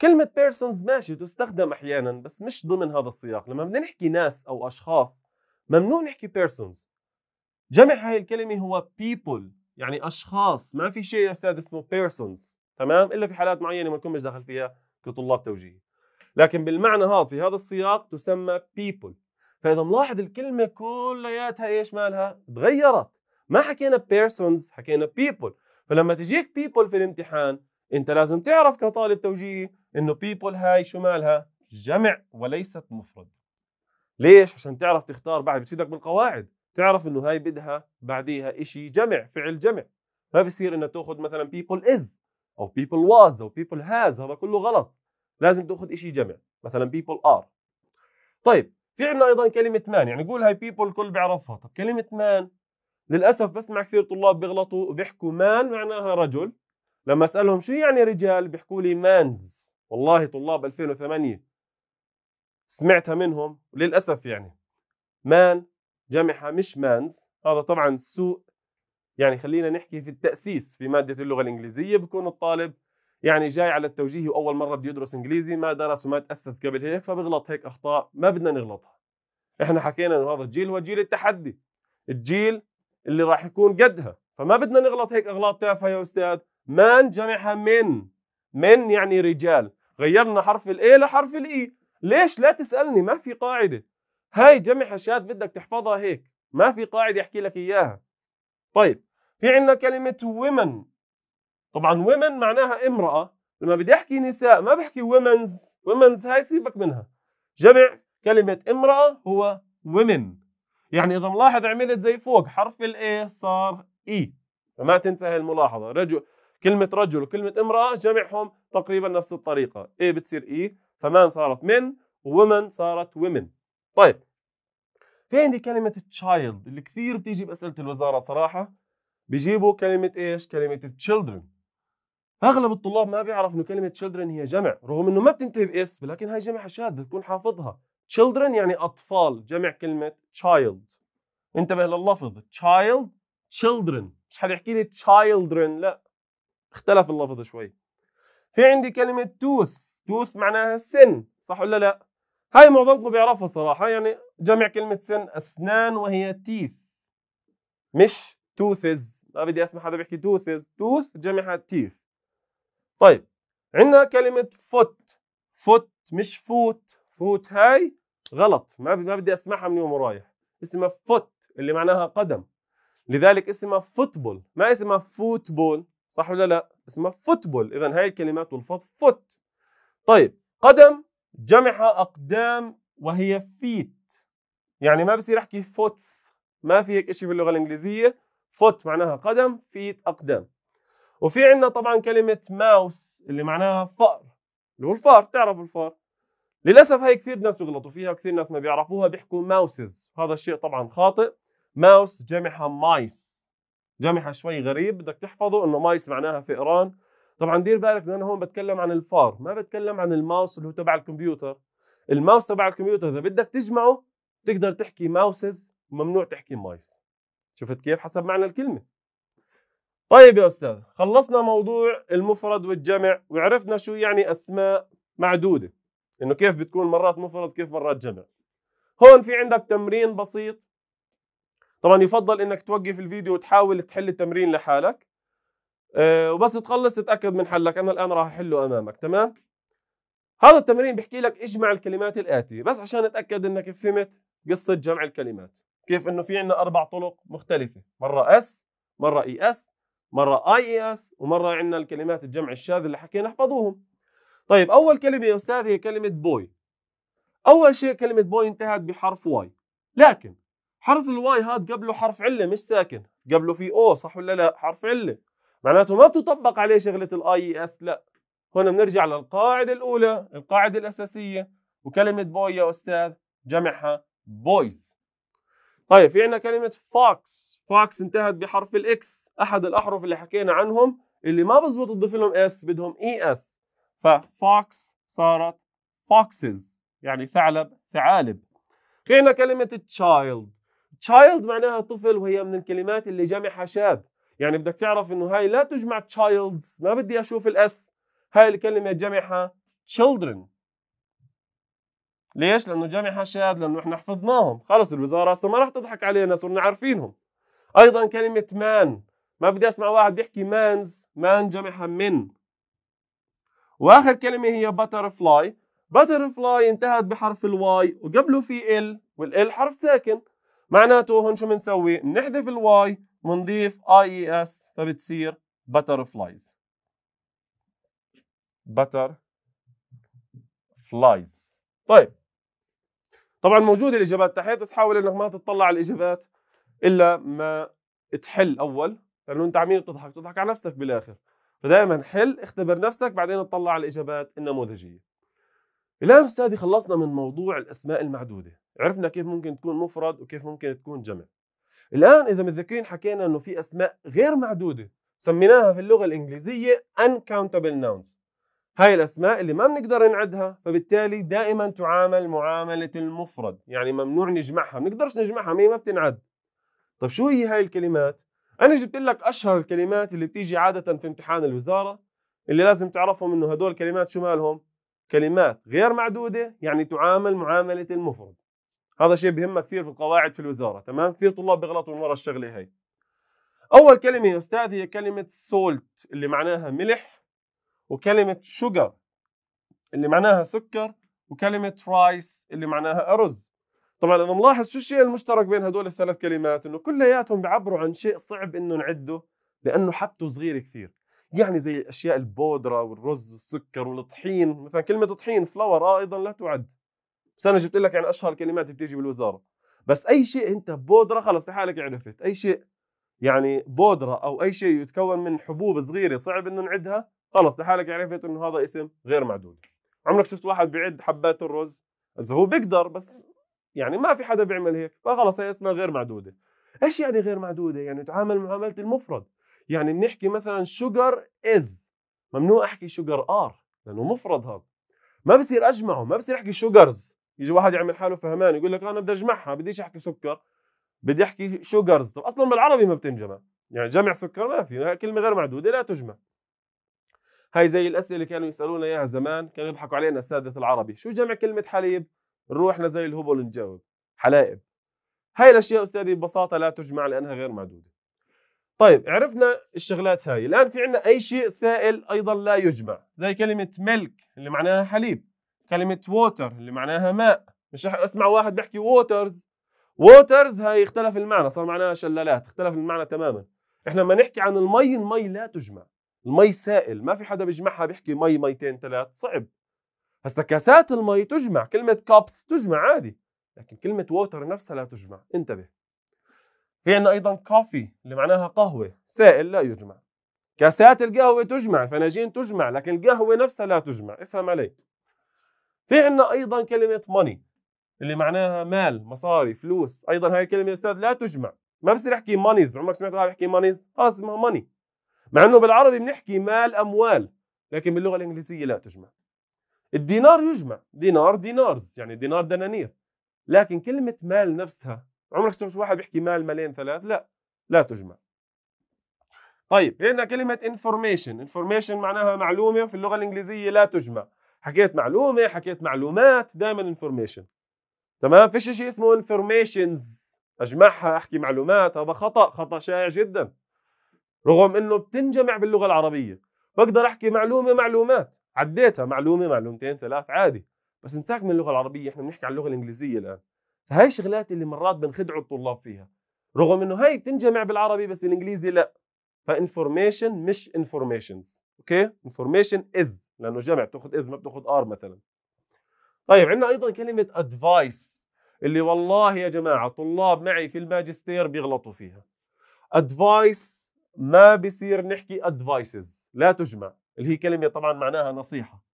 كلمة بيرسونز ماشي تستخدم أحيانا بس مش ضمن هذا السياق لما بدنا نحكي ناس أو أشخاص ممنوع نحكي بيرسونز جمع هاي الكلمة هو people يعني أشخاص ما في شيء يا أستاذ اسمه بيرسونز تمام إلا في حالات معينة ما نكون مش داخل فيها كطلاب توجيهي لكن بالمعنى هذا في هذا السياق تسمى people فاذا ملاحظ الكلمه كلياتها ايش مالها؟ تغيرت ما حكينا بيرسونز حكينا بيبل فلما تجيك بيبل في الامتحان انت لازم تعرف كطالب توجيهي انه بيبل هاي شو مالها؟ جمع وليست مفرد ليش؟ عشان تعرف تختار بعد بتفيدك بالقواعد تعرف انه هاي بدها بعديها شيء جمع فعل جمع ما بصير انك تاخذ مثلا بيبل از او بيبل واز او بيبل هاز هذا كله غلط لازم تاخذ شيء جمع مثلا بيبل ار طيب في عندنا ايضا كلمه مان يعني قول هاي بيبول الكل بيعرفها طب كلمه مان للاسف بسمع كثير طلاب بيغلطوا وبيحكوا مان معناها رجل لما اسالهم شو يعني رجال بيحكوا لي مانز والله طلاب 2008 سمعتها منهم للاسف يعني مان جمعها مش مانز هذا طبعا سوء يعني خلينا نحكي في التاسيس في ماده اللغه الانجليزيه بكون الطالب يعني جاي على التوجيهي واول مره بده يدرس انجليزي ما درس وما تاسس قبل هيك فبغلط هيك اخطاء ما بدنا نغلطها احنا حكينا انه هذا الجيل هو جيل التحدي الجيل اللي راح يكون قدها فما بدنا نغلط هيك اغلاط تافهه يا استاذ من جمعها من من يعني رجال غيرنا حرف الاي لحرف الاي e. ليش لا تسالني ما في قاعده هاي جمع حشات بدك تحفظها هيك ما في قاعده احكي لك اياها طيب في عندنا كلمه ومن طبعا ومن معناها امرأة لما بدي احكي نساء ما بحكي ومنز ومنز هاي سيبك منها جمع كلمة امرأة هو ومن يعني اذا ملاحظ عملت زي فوق حرف الاي صار اي e. فما تنسى هاي الملاحظة رجل كلمة رجل وكلمة امرأة جمعهم تقريبا نفس الطريقة اي بتصير اي e، فمان صارت من وومن صارت ومن طيب في عندي كلمة تشايلد اللي كثير بتيجي بأسئلة الوزارة صراحة بيجيبوا كلمة ايش؟ كلمة تشيلدرن اغلب الطلاب ما بيعرف انه كلمه children هي جمع رغم انه ما بتنتهي باس ولكن هاي جمع شاذ تكون حافظها children يعني اطفال جمع كلمه child انتبه لللفظ child children مش حدا يحكي لي children لا اختلف اللفظ شوي في عندي كلمه tooth tooth معناها السن صح ولا لا هاي معظمكم بيعرفها صراحه يعني جمع كلمه سن اسنان وهي teeth مش توثز ما بدي اسمع حدا بيحكي توثز توث جمعها تيث طيب عندنا كلمة فوت فوت مش فوت فوت هاي غلط ما ما بدي اسمعها من يوم ورايح اسمها فوت اللي معناها قدم لذلك اسمها فوتبول ما اسمها فوتبول صح ولا لا اسمها فوتبول اذا هاي الكلمات والفوت فوت طيب قدم جمعها اقدام وهي فيت يعني ما بصير احكي فوتس ما في هيك شيء في اللغه الانجليزيه فوت معناها قدم فيت اقدام وفي عندنا طبعا كلمه ماوس اللي معناها فأر اللي هو الفار تعرف الفار للاسف هي كثير ناس بيغلطوا فيها وكثير ناس ما بيعرفوها بيحكوا ماوسز هذا الشيء طبعا خاطئ ماوس جمعها مايس جمعها شوي غريب بدك تحفظه انه مايس معناها فئران طبعا دير بالك انه انا هون بتكلم عن الفار ما بتكلم عن الماوس اللي هو تبع الكمبيوتر الماوس تبع الكمبيوتر اذا بدك تجمعه تقدر تحكي ماوسز ممنوع تحكي مايس شفت كيف حسب معنى الكلمه طيب يا أستاذ خلصنا موضوع المفرد والجمع وعرفنا شو يعني أسماء معدودة إنه كيف بتكون مرات مفرد كيف مرات جمع هون في عندك تمرين بسيط طبعا يفضل إنك توقف الفيديو وتحاول تحل التمرين لحالك أه وبس تخلص تتأكد من حلك أنا الآن راح أحله أمامك تمام هذا التمرين بحكي لك اجمع الكلمات الآتية بس عشان أتأكد إنك فهمت قصة جمع الكلمات كيف إنه في عندنا أربع طرق مختلفة مرة اس مرة اي e اس مره اي اس ومره عندنا الكلمات الجمع الشاذ اللي حكينا احفظوهم. طيب اول كلمه يا استاذ هي كلمه بوي اول شيء كلمه بوي انتهت بحرف واي لكن حرف الواي هذا قبله حرف عله مش ساكن قبله في او صح ولا لا حرف عله معناته ما بتطبق عليه شغله الاي اس لا هنا بنرجع للقاعده الاولى القاعده الاساسيه وكلمه بوي يا استاذ جمعها بويز طيب في عندنا كلمة فوكس فوكس انتهت بحرف الاكس أحد الأحرف اللي حكينا عنهم اللي ما بزبط تضيف لهم اس بدهم اي e اس ففوكس صارت فوكسز يعني ثعلب ثعالب في عندنا كلمة تشايلد تشايلد معناها طفل وهي من الكلمات اللي جمعها شاذ يعني بدك تعرف انه هاي لا تجمع تشايلدز ما بدي اشوف الاس هاي الكلمة جمعها children ليش؟ لانه جامع حشاد لانه احنا حفظناهم، خلص الوزاره اصلا ما راح تضحك علينا صرنا عارفينهم. ايضا كلمه مان، ما بدي اسمع واحد بيحكي مانز، مان جمعها من. واخر كلمه هي بتر فلاي، بتر فلاي انتهت بحرف الواي وقبله في ال والال حرف ساكن. معناته هون شو بنسوي؟ بنحذف الواي ونضيف اي اي اس فبتصير بتر فلايز. بتر فلايز. طيب طبعا موجوده الاجابات تحت بس حاول انك ما تطلع على الاجابات الا ما تحل اول لانه انت على مين بتضحك؟ بتضحك على نفسك بالاخر فدائما حل اختبر نفسك بعدين اطلع على الاجابات النموذجيه الان استاذي خلصنا من موضوع الاسماء المعدوده عرفنا كيف ممكن تكون مفرد وكيف ممكن تكون جمع الان اذا متذكرين حكينا انه في اسماء غير معدوده سميناها في اللغه الانجليزيه uncountable nouns هاي الأسماء اللي ما بنقدر نعدها فبالتالي دائما تعامل معاملة المفرد يعني ممنوع نجمعها بنقدرش نجمعها ما بتنعد طب شو هي هاي الكلمات؟ أنا جبت لك أشهر الكلمات اللي بتيجي عادة في امتحان الوزارة اللي لازم تعرفهم إنه هدول الكلمات شو مالهم؟ كلمات غير معدودة يعني تعامل معاملة المفرد هذا شيء بهمه كثير في القواعد في الوزارة تمام؟ كثير طلاب بيغلطوا من ورا الشغلة هاي أول كلمة يا أستاذ هي كلمة سولت اللي معناها ملح وكلمة sugar اللي معناها سكر وكلمة رايس اللي معناها أرز طبعا إذا ملاحظ شو الشيء المشترك بين هدول الثلاث كلمات إنه كلياتهم بيعبروا عن شيء صعب إنه نعده لأنه حبته صغير كثير يعني زي الأشياء البودرة والرز والسكر والطحين مثلا كلمة طحين فلور أيضا لا تعد بس أنا جبت لك يعني أشهر كلمات بتيجي بالوزارة بس أي شيء أنت بودرة خلص لحالك عرفت أي شيء يعني بودرة أو أي شيء يتكون من حبوب صغيرة صعب إنه نعدها خلص لحالك عرفت انه هذا اسم غير معدود عمرك شفت واحد بيعد حبات الرز اذا هو بيقدر بس يعني ما في حدا بيعمل هيك فخلص هي اسمها غير معدوده ايش يعني غير معدوده يعني تعامل معامله المفرد يعني بنحكي مثلا شوجر از ممنوع احكي شوجر ار لانه مفرد هذا ما بصير اجمعه ما بصير احكي شوجرز يجي واحد يعمل حاله فهمان يقول لك انا بدي اجمعها بديش احكي سكر بدي احكي شوجرز طب اصلا بالعربي ما بتنجمع يعني جمع سكر ما في كلمه غير معدوده لا تجمع هاي زي الاسئله اللي كانوا يسالونا اياها زمان كانوا يضحكوا علينا اساتذه العربي شو جمع كلمه حليب نروح زي الهبل نجاوب حلائب هاي الاشياء استاذي ببساطه لا تجمع لانها غير معدوده طيب عرفنا الشغلات هاي الان في عندنا اي شيء سائل ايضا لا يجمع زي كلمه ملك اللي معناها حليب كلمه ووتر اللي معناها ماء مش اسمع واحد بيحكي ووترز ووترز هاي اختلف المعنى صار معناها شلالات اختلف المعنى تماما احنا لما نحكي عن المي المي لا تجمع المي سائل ما في حدا بيجمعها بيحكي مي ميتين ثلاث صعب هسا كاسات المي تجمع كلمة كابس تجمع عادي لكن كلمة ووتر نفسها لا تجمع انتبه في عنا أيضا كافي اللي معناها قهوة سائل لا يجمع كاسات القهوة تجمع فناجين تجمع لكن القهوة نفسها لا تجمع افهم علي في عنا أيضا كلمة ماني اللي معناها مال مصاري فلوس أيضا هاي الكلمة يا أستاذ لا تجمع ما بصير أحكي مانيز عمرك سمعت واحد يحكي مانيز خلص اسمها ماني مع انه بالعربي بنحكي مال اموال لكن باللغه الانجليزيه لا تجمع الدينار يجمع دينار دينارز يعني دينار دنانير لكن كلمه مال نفسها عمرك سمعت واحد بيحكي مال مالين ثلاث لا لا تجمع طيب هنا كلمة information information معناها معلومة في اللغة الإنجليزية لا تجمع حكيت معلومة حكيت معلومات دائما information تمام فيش شيء اسمه informations أجمعها أحكي معلومات هذا خطأ خطأ شائع جدا رغم انه بتنجمع باللغه العربيه بقدر احكي معلومه معلومات عديتها معلومه معلومتين ثلاث عادي بس انساك من اللغه العربيه احنا بنحكي عن اللغه الانجليزيه الان فهي الشغلات اللي مرات بنخدعوا الطلاب فيها رغم انه هاي بتنجمع بالعربي بس الانجليزي لا فانفورميشن مش انفورميشنز اوكي انفورميشن از لانه جمع بتاخذ از ما بتاخذ ار مثلا طيب عندنا ايضا كلمه ادفايس اللي والله يا جماعه طلاب معي في الماجستير بيغلطوا فيها ادفايس ما بصير نحكي ادفايسز لا تجمع اللي هي كلمه طبعا معناها نصيحه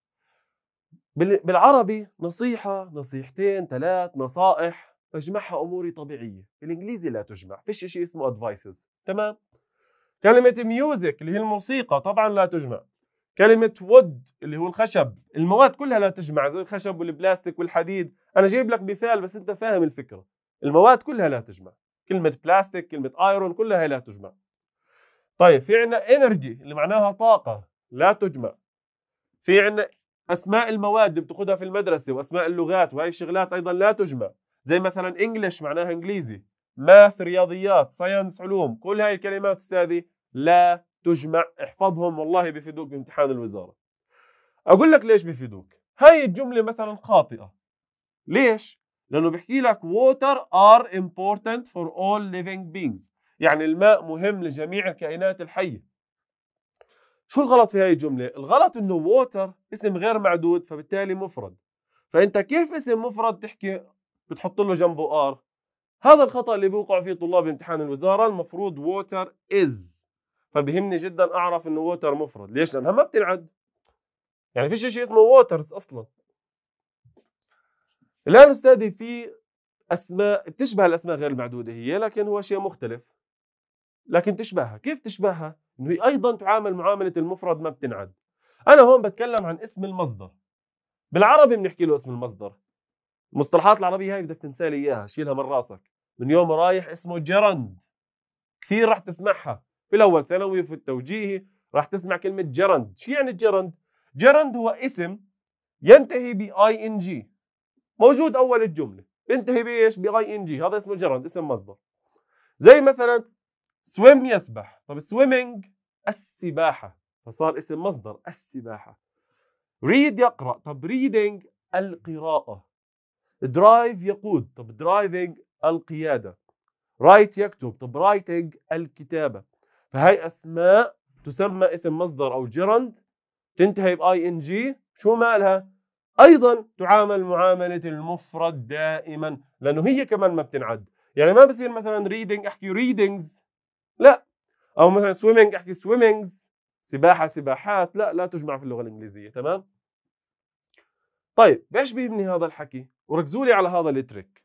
بالعربي نصيحه نصيحتين ثلاث نصائح أجمعها اموري طبيعيه بالانجليزي لا تجمع فيش شيء اسمه ادفايسز تمام كلمه ميوزك اللي هي الموسيقى طبعا لا تجمع كلمة وود اللي هو الخشب المواد كلها لا تجمع زي الخشب والبلاستيك والحديد أنا جايب لك مثال بس أنت فاهم الفكرة المواد كلها لا تجمع كلمة بلاستيك كلمة ايرون كلها لا تجمع طيب في عنا انرجي اللي معناها طاقه لا تجمع في عنا اسماء المواد بتاخذها في المدرسه واسماء اللغات وهي الشغلات ايضا لا تجمع زي مثلا انجلش معناها انجليزي ماث رياضيات ساينس علوم كل هاي الكلمات استاذي لا تجمع احفظهم والله بفيدوك بامتحان الوزاره اقول لك ليش بفيدوك هاي الجمله مثلا خاطئه ليش لانه بحكي لك water are important for all living beings يعني الماء مهم لجميع الكائنات الحية شو الغلط في هاي الجملة؟ الغلط انه ووتر اسم غير معدود فبالتالي مفرد فانت كيف اسم مفرد تحكي بتحط له جنبه ار؟ هذا الخطأ اللي بيوقع فيه طلاب امتحان الوزارة المفروض ووتر از فبهمني جدا اعرف انه ووتر مفرد ليش؟ لانها ما بتنعد يعني فيش شيء اسمه ووترز اصلا الان استاذي في اسماء بتشبه الاسماء غير المعدوده هي لكن هو شيء مختلف لكن تشبهها كيف تشبهها انه هي ايضا تعامل معامله المفرد ما بتنعد انا هون بتكلم عن اسم المصدر بالعربي بنحكي له اسم المصدر المصطلحات العربيه هاي بدك تنسى لي اياها شيلها من راسك من يوم رايح اسمه جرند كثير راح تسمعها في الاول ثانوي وفي التوجيهي راح تسمع كلمه جرند شو يعني جرند جرند هو اسم ينتهي اي ان جي موجود اول الجمله ينتهي بايش باي ان جي هذا اسمه جرند اسم مصدر زي مثلا swim يسبح طب swimming السباحة فصار اسم مصدر السباحة ريد يقرأ طب reading القراءة درايف يقود طب درايفينج القيادة رايت يكتب طب رايتينج الكتابة فهي أسماء تسمى اسم مصدر أو جيرند تنتهي بآي إن جي شو مالها؟ أيضا تعامل معاملة المفرد دائما لأنه هي كمان ما بتنعد يعني ما بصير مثلا reading أحكي ريدينجز لا او مثلا سويمنج احكي سويمنجز سباحه سباحات لا لا تجمع في اللغه الانجليزيه تمام طيب بايش بيبني هذا الحكي وركزوا لي على هذا التريك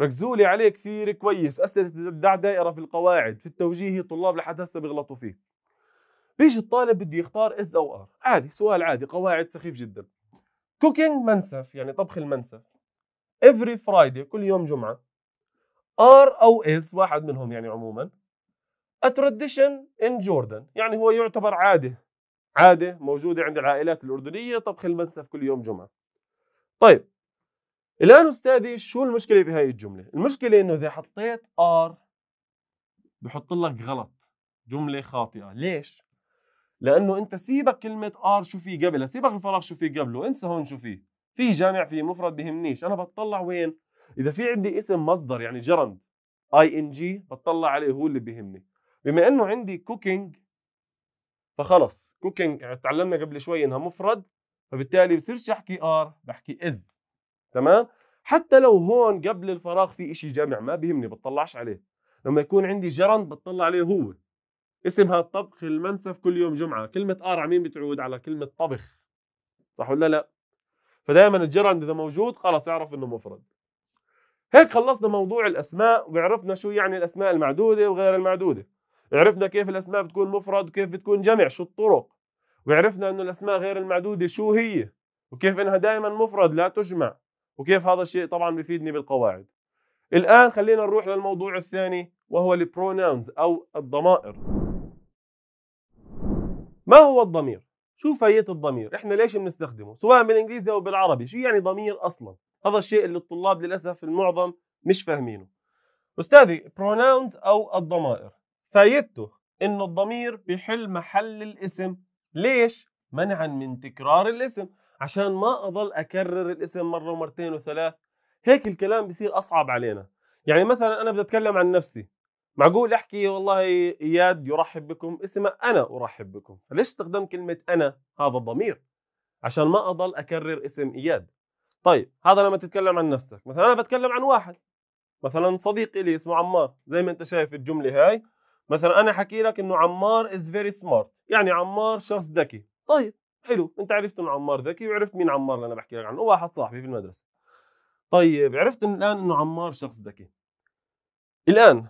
ركزوا لي عليه كثير كويس اسئله الدع دائره في القواعد في التوجيه الطلاب لحد هسه بيغلطوا فيه بيجي الطالب بده يختار از او ار عادي سؤال عادي قواعد سخيف جدا كوكينج منسف يعني طبخ المنسف every فرايدي كل يوم جمعه ار او اس واحد منهم يعني عموما A tradition in Jordan يعني هو يعتبر عادة عادة موجودة عند العائلات الأردنية طبخ المنسف كل يوم جمعة طيب الآن أستاذي شو المشكلة بهاي الجملة المشكلة إنه إذا حطيت R بحط لك غلط جملة خاطئة ليش؟ لأنه أنت سيبك كلمة R شو في قبلها سيبك الفراغ شو في قبله انسى هون شو فيه في جامع في مفرد بهمنيش أنا بتطلع وين؟ إذا في عندي اسم مصدر يعني جرند اي ان جي بتطلع عليه هو اللي بيهمني بما انه عندي كوكينج فخلص كوكينج تعلمنا قبل شوي انها مفرد فبالتالي بصيرش احكي ار بحكي از تمام حتى لو هون قبل الفراغ في إشي جامع ما بيهمني بطلعش عليه لما يكون عندي جرند بطلع عليه هو اسمها طبخ المنسف كل يوم جمعة كلمة آر على مين بتعود على كلمة طبخ صح ولا لا فدائما الجرند إذا موجود خلاص اعرف إنه مفرد هيك خلصنا موضوع الأسماء وعرفنا شو يعني الأسماء المعدودة وغير المعدودة عرفنا كيف الاسماء بتكون مفرد وكيف بتكون جمع شو الطرق وعرفنا انه الاسماء غير المعدوده شو هي وكيف انها دائما مفرد لا تجمع وكيف هذا الشيء طبعا بيفيدني بالقواعد الان خلينا نروح للموضوع الثاني وهو البروناونز او الضمائر ما هو الضمير شو فايدة الضمير؟ احنا ليش بنستخدمه؟ سواء بالانجليزي او بالعربي، شو يعني ضمير اصلا؟ هذا الشيء اللي الطلاب للاسف المعظم مش فاهمينه. استاذي pronouns او الضمائر فايدته انه الضمير بيحل محل الاسم ليش منعا من تكرار الاسم عشان ما اضل اكرر الاسم مره ومرتين وثلاث هيك الكلام بصير اصعب علينا يعني مثلا انا بدي اتكلم عن نفسي معقول احكي والله اياد يرحب بكم اسم انا ارحب بكم ليش استخدم كلمه انا هذا الضمير عشان ما اضل اكرر اسم اياد طيب هذا لما تتكلم عن نفسك مثلا انا بتكلم عن واحد مثلا صديق لي اسمه عمار زي ما انت شايف الجمله هاي مثلا انا حكي لك انه عمار از فيري سمارت يعني عمار شخص ذكي طيب حلو انت عرفت انه عمار ذكي وعرفت مين عمار اللي انا بحكي لك عنه واحد صاحبي في المدرسه طيب عرفت الان انه عمار شخص ذكي الان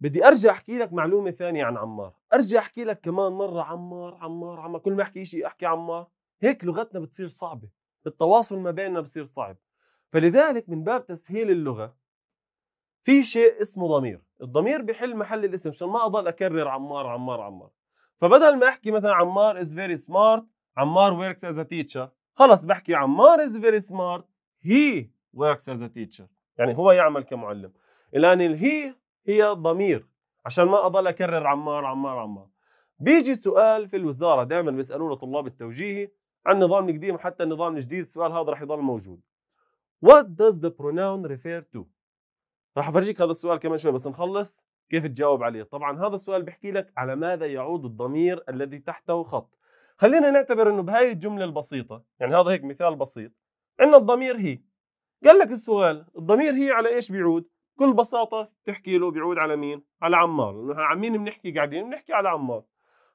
بدي ارجع احكي لك معلومه ثانيه عن عمار ارجع احكي لك كمان مره عمار عمار عمار كل ما احكي شيء احكي عمار هيك لغتنا بتصير صعبه التواصل ما بيننا بصير صعب فلذلك من باب تسهيل اللغه في شيء اسمه ضمير الضمير بيحل محل الاسم عشان ما اضل اكرر عمار عمار عمار فبدل ما احكي مثلا عمار از فيري سمارت عمار وركس از ا تيتشر خلص بحكي عمار از فيري سمارت هي وركس از ا تيتشر يعني هو يعمل كمعلم الان الهي هي ضمير عشان ما اضل اكرر عمار عمار عمار بيجي سؤال في الوزاره دائما بيسالونا طلاب التوجيهي عن النظام القديم حتى النظام الجديد السؤال هذا رح يضل موجود What does the pronoun refer to? راح افرجيك هذا السؤال كمان شوي بس نخلص كيف تجاوب عليه طبعا هذا السؤال بحكي لك على ماذا يعود الضمير الذي تحته خط خلينا نعتبر انه بهاي الجمله البسيطه يعني هذا هيك مثال بسيط عندنا الضمير هي قال لك السؤال الضمير هي على ايش بيعود بكل بساطه تحكي له بيعود على مين على عمار لانه عن مين بنحكي قاعدين بنحكي على عمار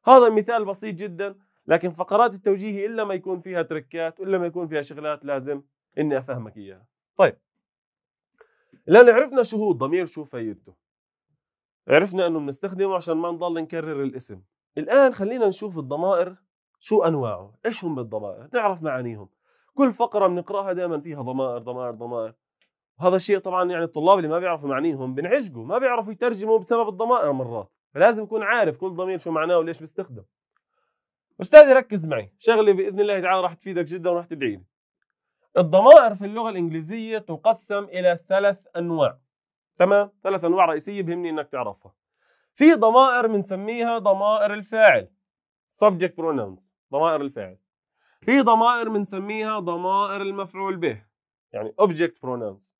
هذا مثال بسيط جدا لكن فقرات التوجيهي الا ما يكون فيها تركات والا ما يكون فيها شغلات لازم اني افهمك اياها طيب لان عرفنا شو هو الضمير شو فايدته عرفنا انه بنستخدمه عشان ما نضل نكرر الاسم الان خلينا نشوف الضمائر شو انواعه ايش هم الضمائر نعرف معانيهم كل فقره بنقراها دائما فيها ضمائر ضمائر ضمائر وهذا الشيء طبعا يعني الطلاب اللي ما بيعرفوا معانيهم بنعجقوا ما بيعرفوا يترجموا بسبب الضمائر مرات فلازم يكون عارف كل ضمير شو معناه وليش بيستخدم استاذي ركز معي شغله باذن الله تعالى راح تفيدك جدا وراح تدعي لي الضمائر في اللغة الإنجليزية تقسم إلى ثلاث أنواع تمام ثلاث أنواع رئيسية بهمني إنك تعرفها في ضمائر بنسميها ضمائر الفاعل subject pronouns ضمائر الفاعل في ضمائر بنسميها ضمائر المفعول به يعني object pronouns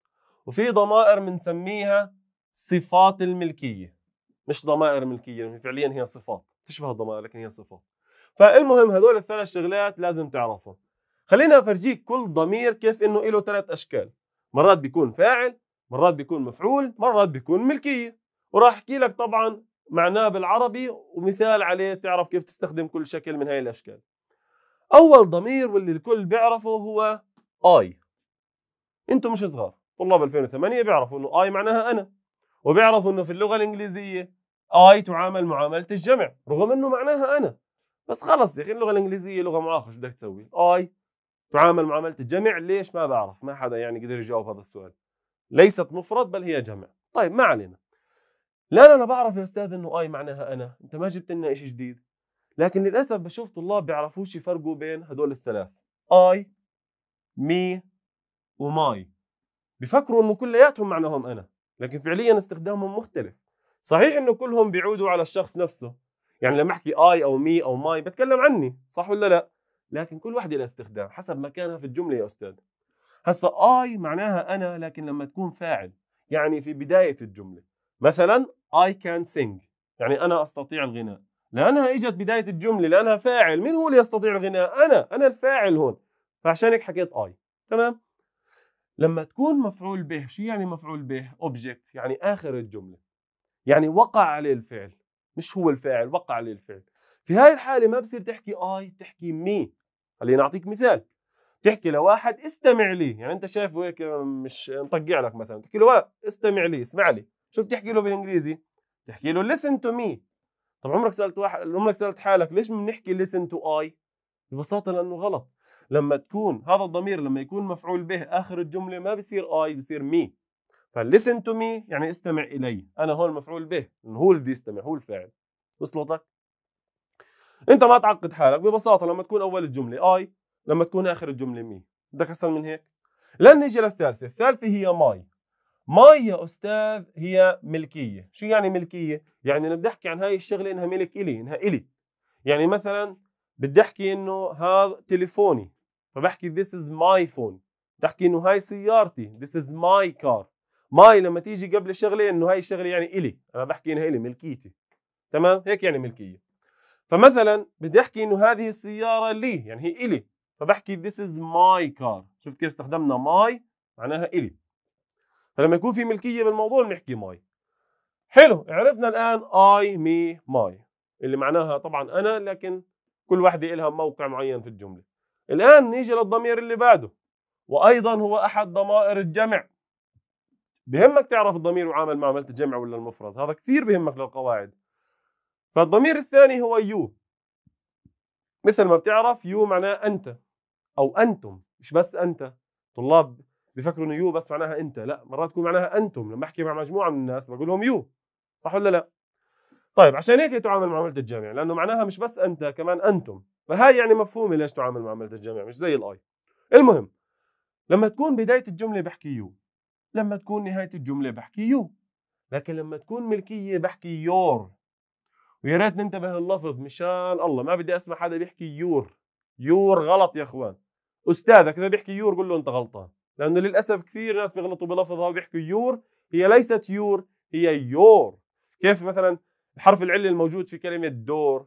وفي ضمائر بنسميها صفات الملكية مش ضمائر ملكية يعني فعليا هي صفات تشبه الضمائر لكن هي صفات فالمهم هذول الثلاث شغلات لازم تعرفهم خلينا افرجيك كل ضمير كيف انه له ثلاث اشكال مرات بيكون فاعل مرات بيكون مفعول مرات بيكون ملكيه وراح احكي لك طبعا معناه بالعربي ومثال عليه تعرف كيف تستخدم كل شكل من هاي الاشكال اول ضمير واللي الكل بيعرفه هو اي انتم مش صغار طلاب 2008 بيعرفوا انه اي معناها انا وبيعرفوا انه في اللغه الانجليزيه اي تعامل معامله الجمع رغم انه معناها انا بس خلص يا اخي اللغه الانجليزيه لغه معاقه شو بدك تسوي اي تعامل معامله الجمع ليش ما بعرف ما حدا يعني قدر يجاوب هذا السؤال ليست مفرد بل هي جمع طيب ما علينا لا انا بعرف يا استاذ انه اي آه، معناها انا انت ما جبت لنا شيء جديد لكن للاسف بشوف طلاب بيعرفوش يفرقوا بين هدول الثلاث اي مي وماي بفكروا انه كلياتهم معناهم انا لكن فعليا استخدامهم مختلف صحيح انه كلهم بيعودوا على الشخص نفسه يعني لما احكي اي او مي او ماي بتكلم عني صح ولا لا لكن كل وحده لها استخدام حسب مكانها في الجمله يا استاذ هسا اي معناها انا لكن لما تكون فاعل يعني في بدايه الجمله مثلا I can sing يعني انا استطيع الغناء لانها اجت بدايه الجمله لانها فاعل مين هو اللي يستطيع الغناء انا انا الفاعل هون فعشان هيك حكيت I تمام لما تكون مفعول به شو يعني مفعول به اوبجكت يعني اخر الجمله يعني وقع عليه الفعل مش هو الفاعل وقع عليه الفعل في هاي الحالة ما بصير تحكي I تحكي me خليني اعطيك مثال تحكي لواحد استمع لي يعني انت شايفه هيك مش مطقع لك مثلا تحكي له استمع لي اسمع لي شو بتحكي له بالانجليزي بتحكي له listen to me طب عمرك سالت واحد عمرك سالت حالك ليش بنحكي listen to I ببساطه لانه غلط لما تكون هذا الضمير لما يكون مفعول به اخر الجمله ما بصير اي بصير مي فلسن تو مي يعني استمع الي انا هون مفعول به هو اللي بده يستمع هو الفاعل وصلتك انت ما تعقد حالك ببساطه لما تكون اول الجمله اي لما تكون اخر الجمله مي بدك اسهل من هيك لن نيجي للثالثه الثالثه هي ماي ماي يا استاذ هي ملكيه شو يعني ملكيه يعني انا بدي احكي عن هاي الشغله انها ملك الي انها الي يعني مثلا بدي احكي انه هذا تليفوني فبحكي this is my phone بتحكي انه هاي سيارتي this is my car ماي لما تيجي قبل الشغله انه هاي الشغله يعني الي انا بحكي انها الي ملكيتي تمام هيك يعني ملكيه فمثلا بدي احكي انه هذه السياره لي يعني هي الي فبحكي this is my car شفت كيف استخدمنا my معناها الي فلما يكون في ملكيه بالموضوع بنحكي my حلو عرفنا الان I me my اللي معناها طبعا انا لكن كل واحدة لها موقع معين في الجملة الآن نيجي للضمير اللي بعده وأيضا هو أحد ضمائر الجمع بهمك تعرف الضمير وعامل معاملة الجمع ولا المفرد هذا كثير بهمك للقواعد فالضمير الثاني هو يو مثل ما بتعرف يو معناه أنت أو أنتم مش بس أنت طلاب بيفكروا انه يو بس معناها انت لا مرات تكون معناها انتم لما احكي مع مجموعه من الناس بقول لهم يو صح ولا لا طيب عشان هيك تعامل معامله الجامع لانه معناها مش بس انت كمان انتم فهاي يعني مفهومه ليش تعامل معامله الجامع مش زي الاي المهم لما تكون بدايه الجمله بحكي يو لما تكون نهايه الجمله بحكي يو لكن لما تكون ملكيه بحكي يور ويا ريت ننتبه لللفظ مشان الله ما بدي اسمع حدا بيحكي يور يور غلط يا اخوان استاذك اذا بيحكي يور قول له انت غلطان لانه للاسف كثير ناس بيغلطوا بلفظها وبيحكوا يور هي ليست يور هي يور كيف مثلا الحرف العلي الموجود في كلمه دور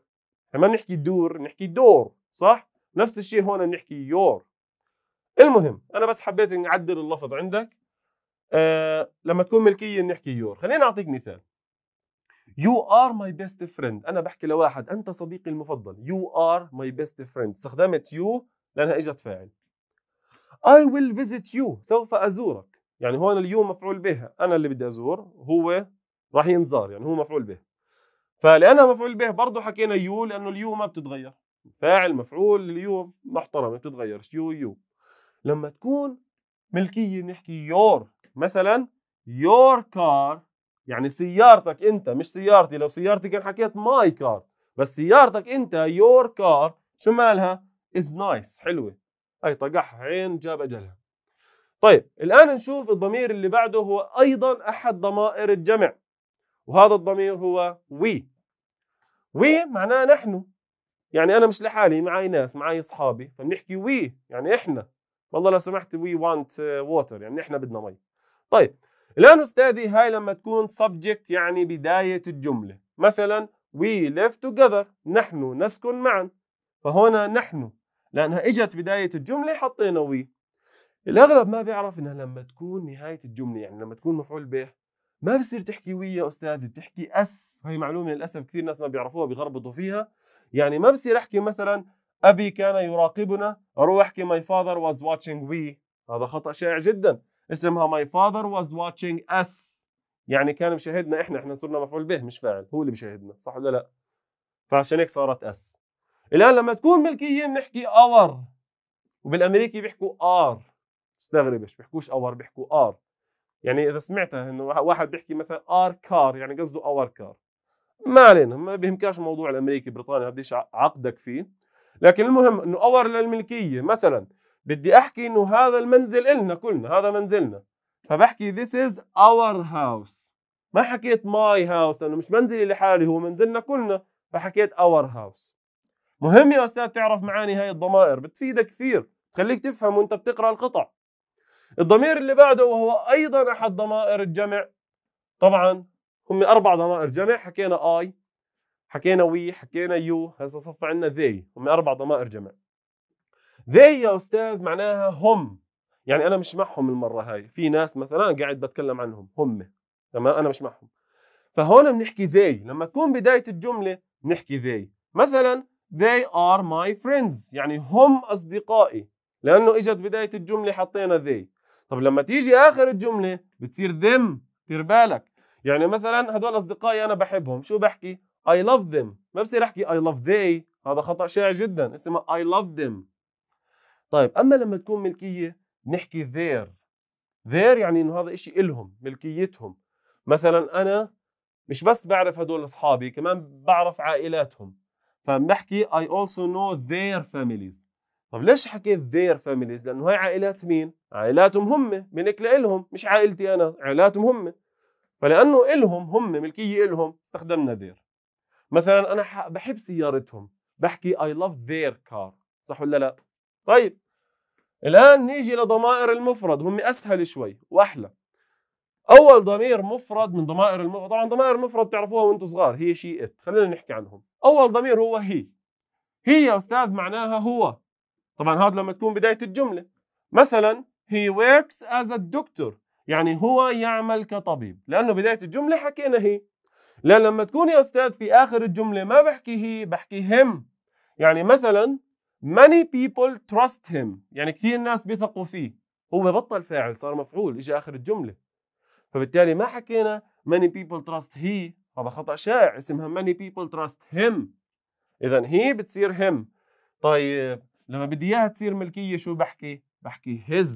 ما بنحكي دور بنحكي دور صح نفس الشيء هون بنحكي يور المهم انا بس حبيت نعدل اللفظ عندك آه لما تكون ملكيه بنحكي يور خليني اعطيك مثال يو ار ماي بيست فريند انا بحكي لواحد انت صديقي المفضل يو ار ماي بيست فريند استخدمت يو لانها اجت فاعل I will visit you سوف أزورك يعني هون اليو مفعول به أنا اللي بدي أزور هو راح ينزار يعني هو مفعول به فلأنها مفعول به برضه حكينا يو لأنه اليو ما بتتغير فاعل مفعول اليو محترم ما بتتغيرش يو يو لما تكون ملكية بنحكي يور مثلا your car يعني سيارتك انت مش سيارتي لو سيارتي كان حكيت ماي كار بس سيارتك انت يور كار شو مالها از نايس nice. حلوه اي طقح عين جاب اجلها طيب الان نشوف الضمير اللي بعده هو ايضا احد ضمائر الجمع وهذا الضمير هو وي وي معناه نحن يعني انا مش لحالي معي ناس معي اصحابي فبنحكي وي يعني احنا والله لو سمحت وي وانت ووتر يعني احنا بدنا مي طيب الآن أستاذي هاي لما تكون subject يعني بداية الجملة مثلا we live together نحن نسكن معا فهنا نحن لأنها إجت بداية الجملة حطينا we الأغلب ما بيعرف إنها لما تكون نهاية الجملة يعني لما تكون مفعول به ما بصير تحكي وي يا أستاذي بتحكي أس وهي معلومة للأسف كثير ناس ما بيعرفوها بيغربطوا فيها يعني ما بصير أحكي مثلا أبي كان يراقبنا أروح أحكي my father was watching we هذا خطأ شائع جدا اسمها ماي فاذر واز واتشينج اس يعني كان مشاهدنا احنا احنا صرنا مفعول به مش فاعل هو اللي مشاهدنا صح ولا لا فعشان هيك صارت اس الان لما تكون ملكيه بنحكي اور وبالامريكي بيحكوا ار استغربش بيحكوش اور بيحكوا ار يعني اذا سمعتها انه واحد بيحكي مثلا ار كار يعني قصده اور كار ما علينا ما بيهمكاش موضوع الامريكي بريطانيا بديش عقدك فيه لكن المهم انه اور للملكيه مثلا بدي احكي انه هذا المنزل النا كلنا هذا منزلنا فبحكي this is our house ما حكيت my house لانه مش منزلي لحالي هو منزلنا كلنا فحكيت our house مهم يا استاذ تعرف معاني هاي الضمائر بتفيدك كثير تخليك تفهم وانت بتقرا القطع الضمير اللي بعده وهو ايضا احد ضمائر الجمع طبعا هم اربع ضمائر جمع حكينا اي حكينا وي حكينا يو هسه صفى عندنا ذي هم اربع ضمائر جمع ذي يا أستاذ معناها هم يعني أنا مش معهم المرة هاي في ناس مثلا قاعد بتكلم عنهم هم تمام أنا مش معهم فهون بنحكي ذي لما تكون بداية الجملة بنحكي ذي مثلا they are my friends يعني هم أصدقائي لأنه إجت بداية الجملة حطينا they طب لما تيجي آخر الجملة بتصير them دير بالك يعني مثلا هذول أصدقائي أنا بحبهم شو بحكي I love them ما بصير أحكي I love they هذا خطأ شائع جدا اسمها I love them طيب اما لما تكون ملكيه نحكي ذير ذير يعني انه هذا شيء إلهم ملكيتهم مثلا انا مش بس بعرف هدول اصحابي كمان بعرف عائلاتهم فبنحكي اي اولسو نو ذير فاميليز طب ليش حكيت ذير فاميليز لانه هاي عائلات مين عائلاتهم هم ملك لهم مش عائلتي انا عائلاتهم هم فلانه إلهم هم ملكيه إلهم استخدمنا ذير مثلا انا بحب سيارتهم بحكي اي لاف ذير كار صح ولا لا طيب الآن نيجي لضمائر المفرد هم أسهل شوي وأحلى أول ضمير مفرد من ضمائر المفرد طبعا ضمائر المفرد تعرفوها وأنتم صغار هي شي إت خلينا نحكي عنهم أول ضمير هو هي هي يا أستاذ معناها هو طبعا هذا لما تكون بداية الجملة مثلا he works as a doctor يعني هو يعمل كطبيب لأنه بداية الجملة حكينا هي لأن لما تكون يا أستاذ في آخر الجملة ما بحكي هي بحكي هم يعني مثلا many people trust him يعني كثير ناس بيثقوا فيه هو بطل فاعل صار مفعول اجى اخر الجمله فبالتالي ما حكينا many people trust he هذا خطا شائع اسمها many people trust him اذا هي بتصير him طيب لما بدي اياها تصير ملكيه شو بحكي بحكي his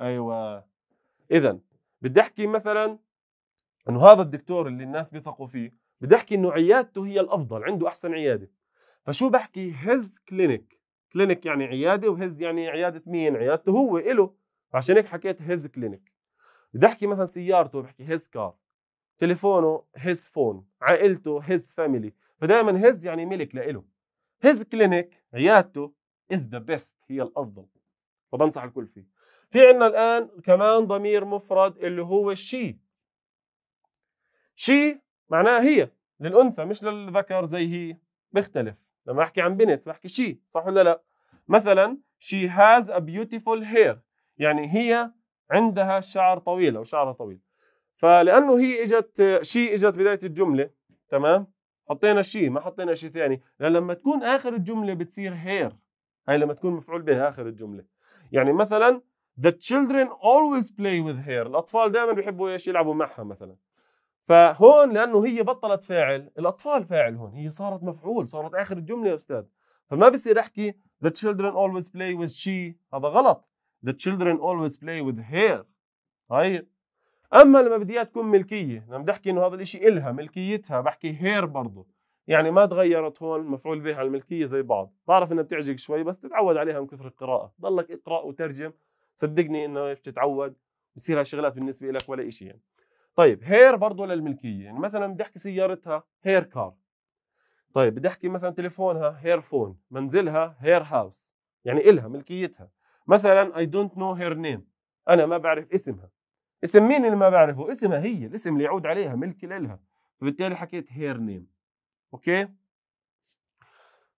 ايوه اذا بدي احكي مثلا انه هذا الدكتور اللي الناس بيثقوا فيه بدي احكي انه عيادته هي الافضل عنده احسن عياده فشو بحكي his clinic كلينيك يعني عياده وهز يعني عياده مين عيادته هو إله عشان هيك حكيت هز كلينيك بدي احكي مثلا سيارته بحكي هز كار تليفونه هز فون عائلته هز فاميلي فدائما هز يعني ملك لإله هز كلينيك عيادته از ذا بيست هي الافضل فبنصح الكل فيه في عندنا الان كمان ضمير مفرد اللي هو الشي شي معناها هي للانثى مش للذكر زي هي بيختلف لما احكي عن بنت بحكي شي صح ولا لا مثلا she has a beautiful hair يعني هي عندها شعر طويل او شعرها طويل فلانه هي اجت شي اجت بدايه الجمله تمام حطينا شي ما حطينا شيء ثاني لأن لما تكون اخر الجمله بتصير هير هاي لما تكون مفعول بها اخر الجمله يعني مثلا the children always play with hair الاطفال دائما بيحبوا ايش يلعبوا معها مثلا فهون لانه هي بطلت فاعل الاطفال فاعل هون هي صارت مفعول صارت اخر الجمله يا استاذ فما بصير احكي the children always play with she هذا غلط the children always play with her طيب اما لما بدي اياها تكون ملكيه لما بدي احكي انه هذا الشيء الها ملكيتها بحكي هير برضه يعني ما تغيرت هون مفعول به على الملكيه زي بعض بعرف انها بتعجق شوي بس تتعود عليها من كثر القراءه ضلك اقرا وترجم صدقني انه بتتعود بصير هالشغلات بالنسبه لك ولا شيء يعني طيب هير برضه للملكيه يعني مثلا بدي احكي سيارتها هير كار طيب بدي احكي مثلا تليفونها هير فون منزلها هير هاوس يعني إلها ملكيتها مثلا اي دونت نو هير نيم انا ما بعرف اسمها اسم مين اللي ما بعرفه اسمها هي الاسم اللي يعود عليها ملكي لها فبالتالي حكيت هير نيم اوكي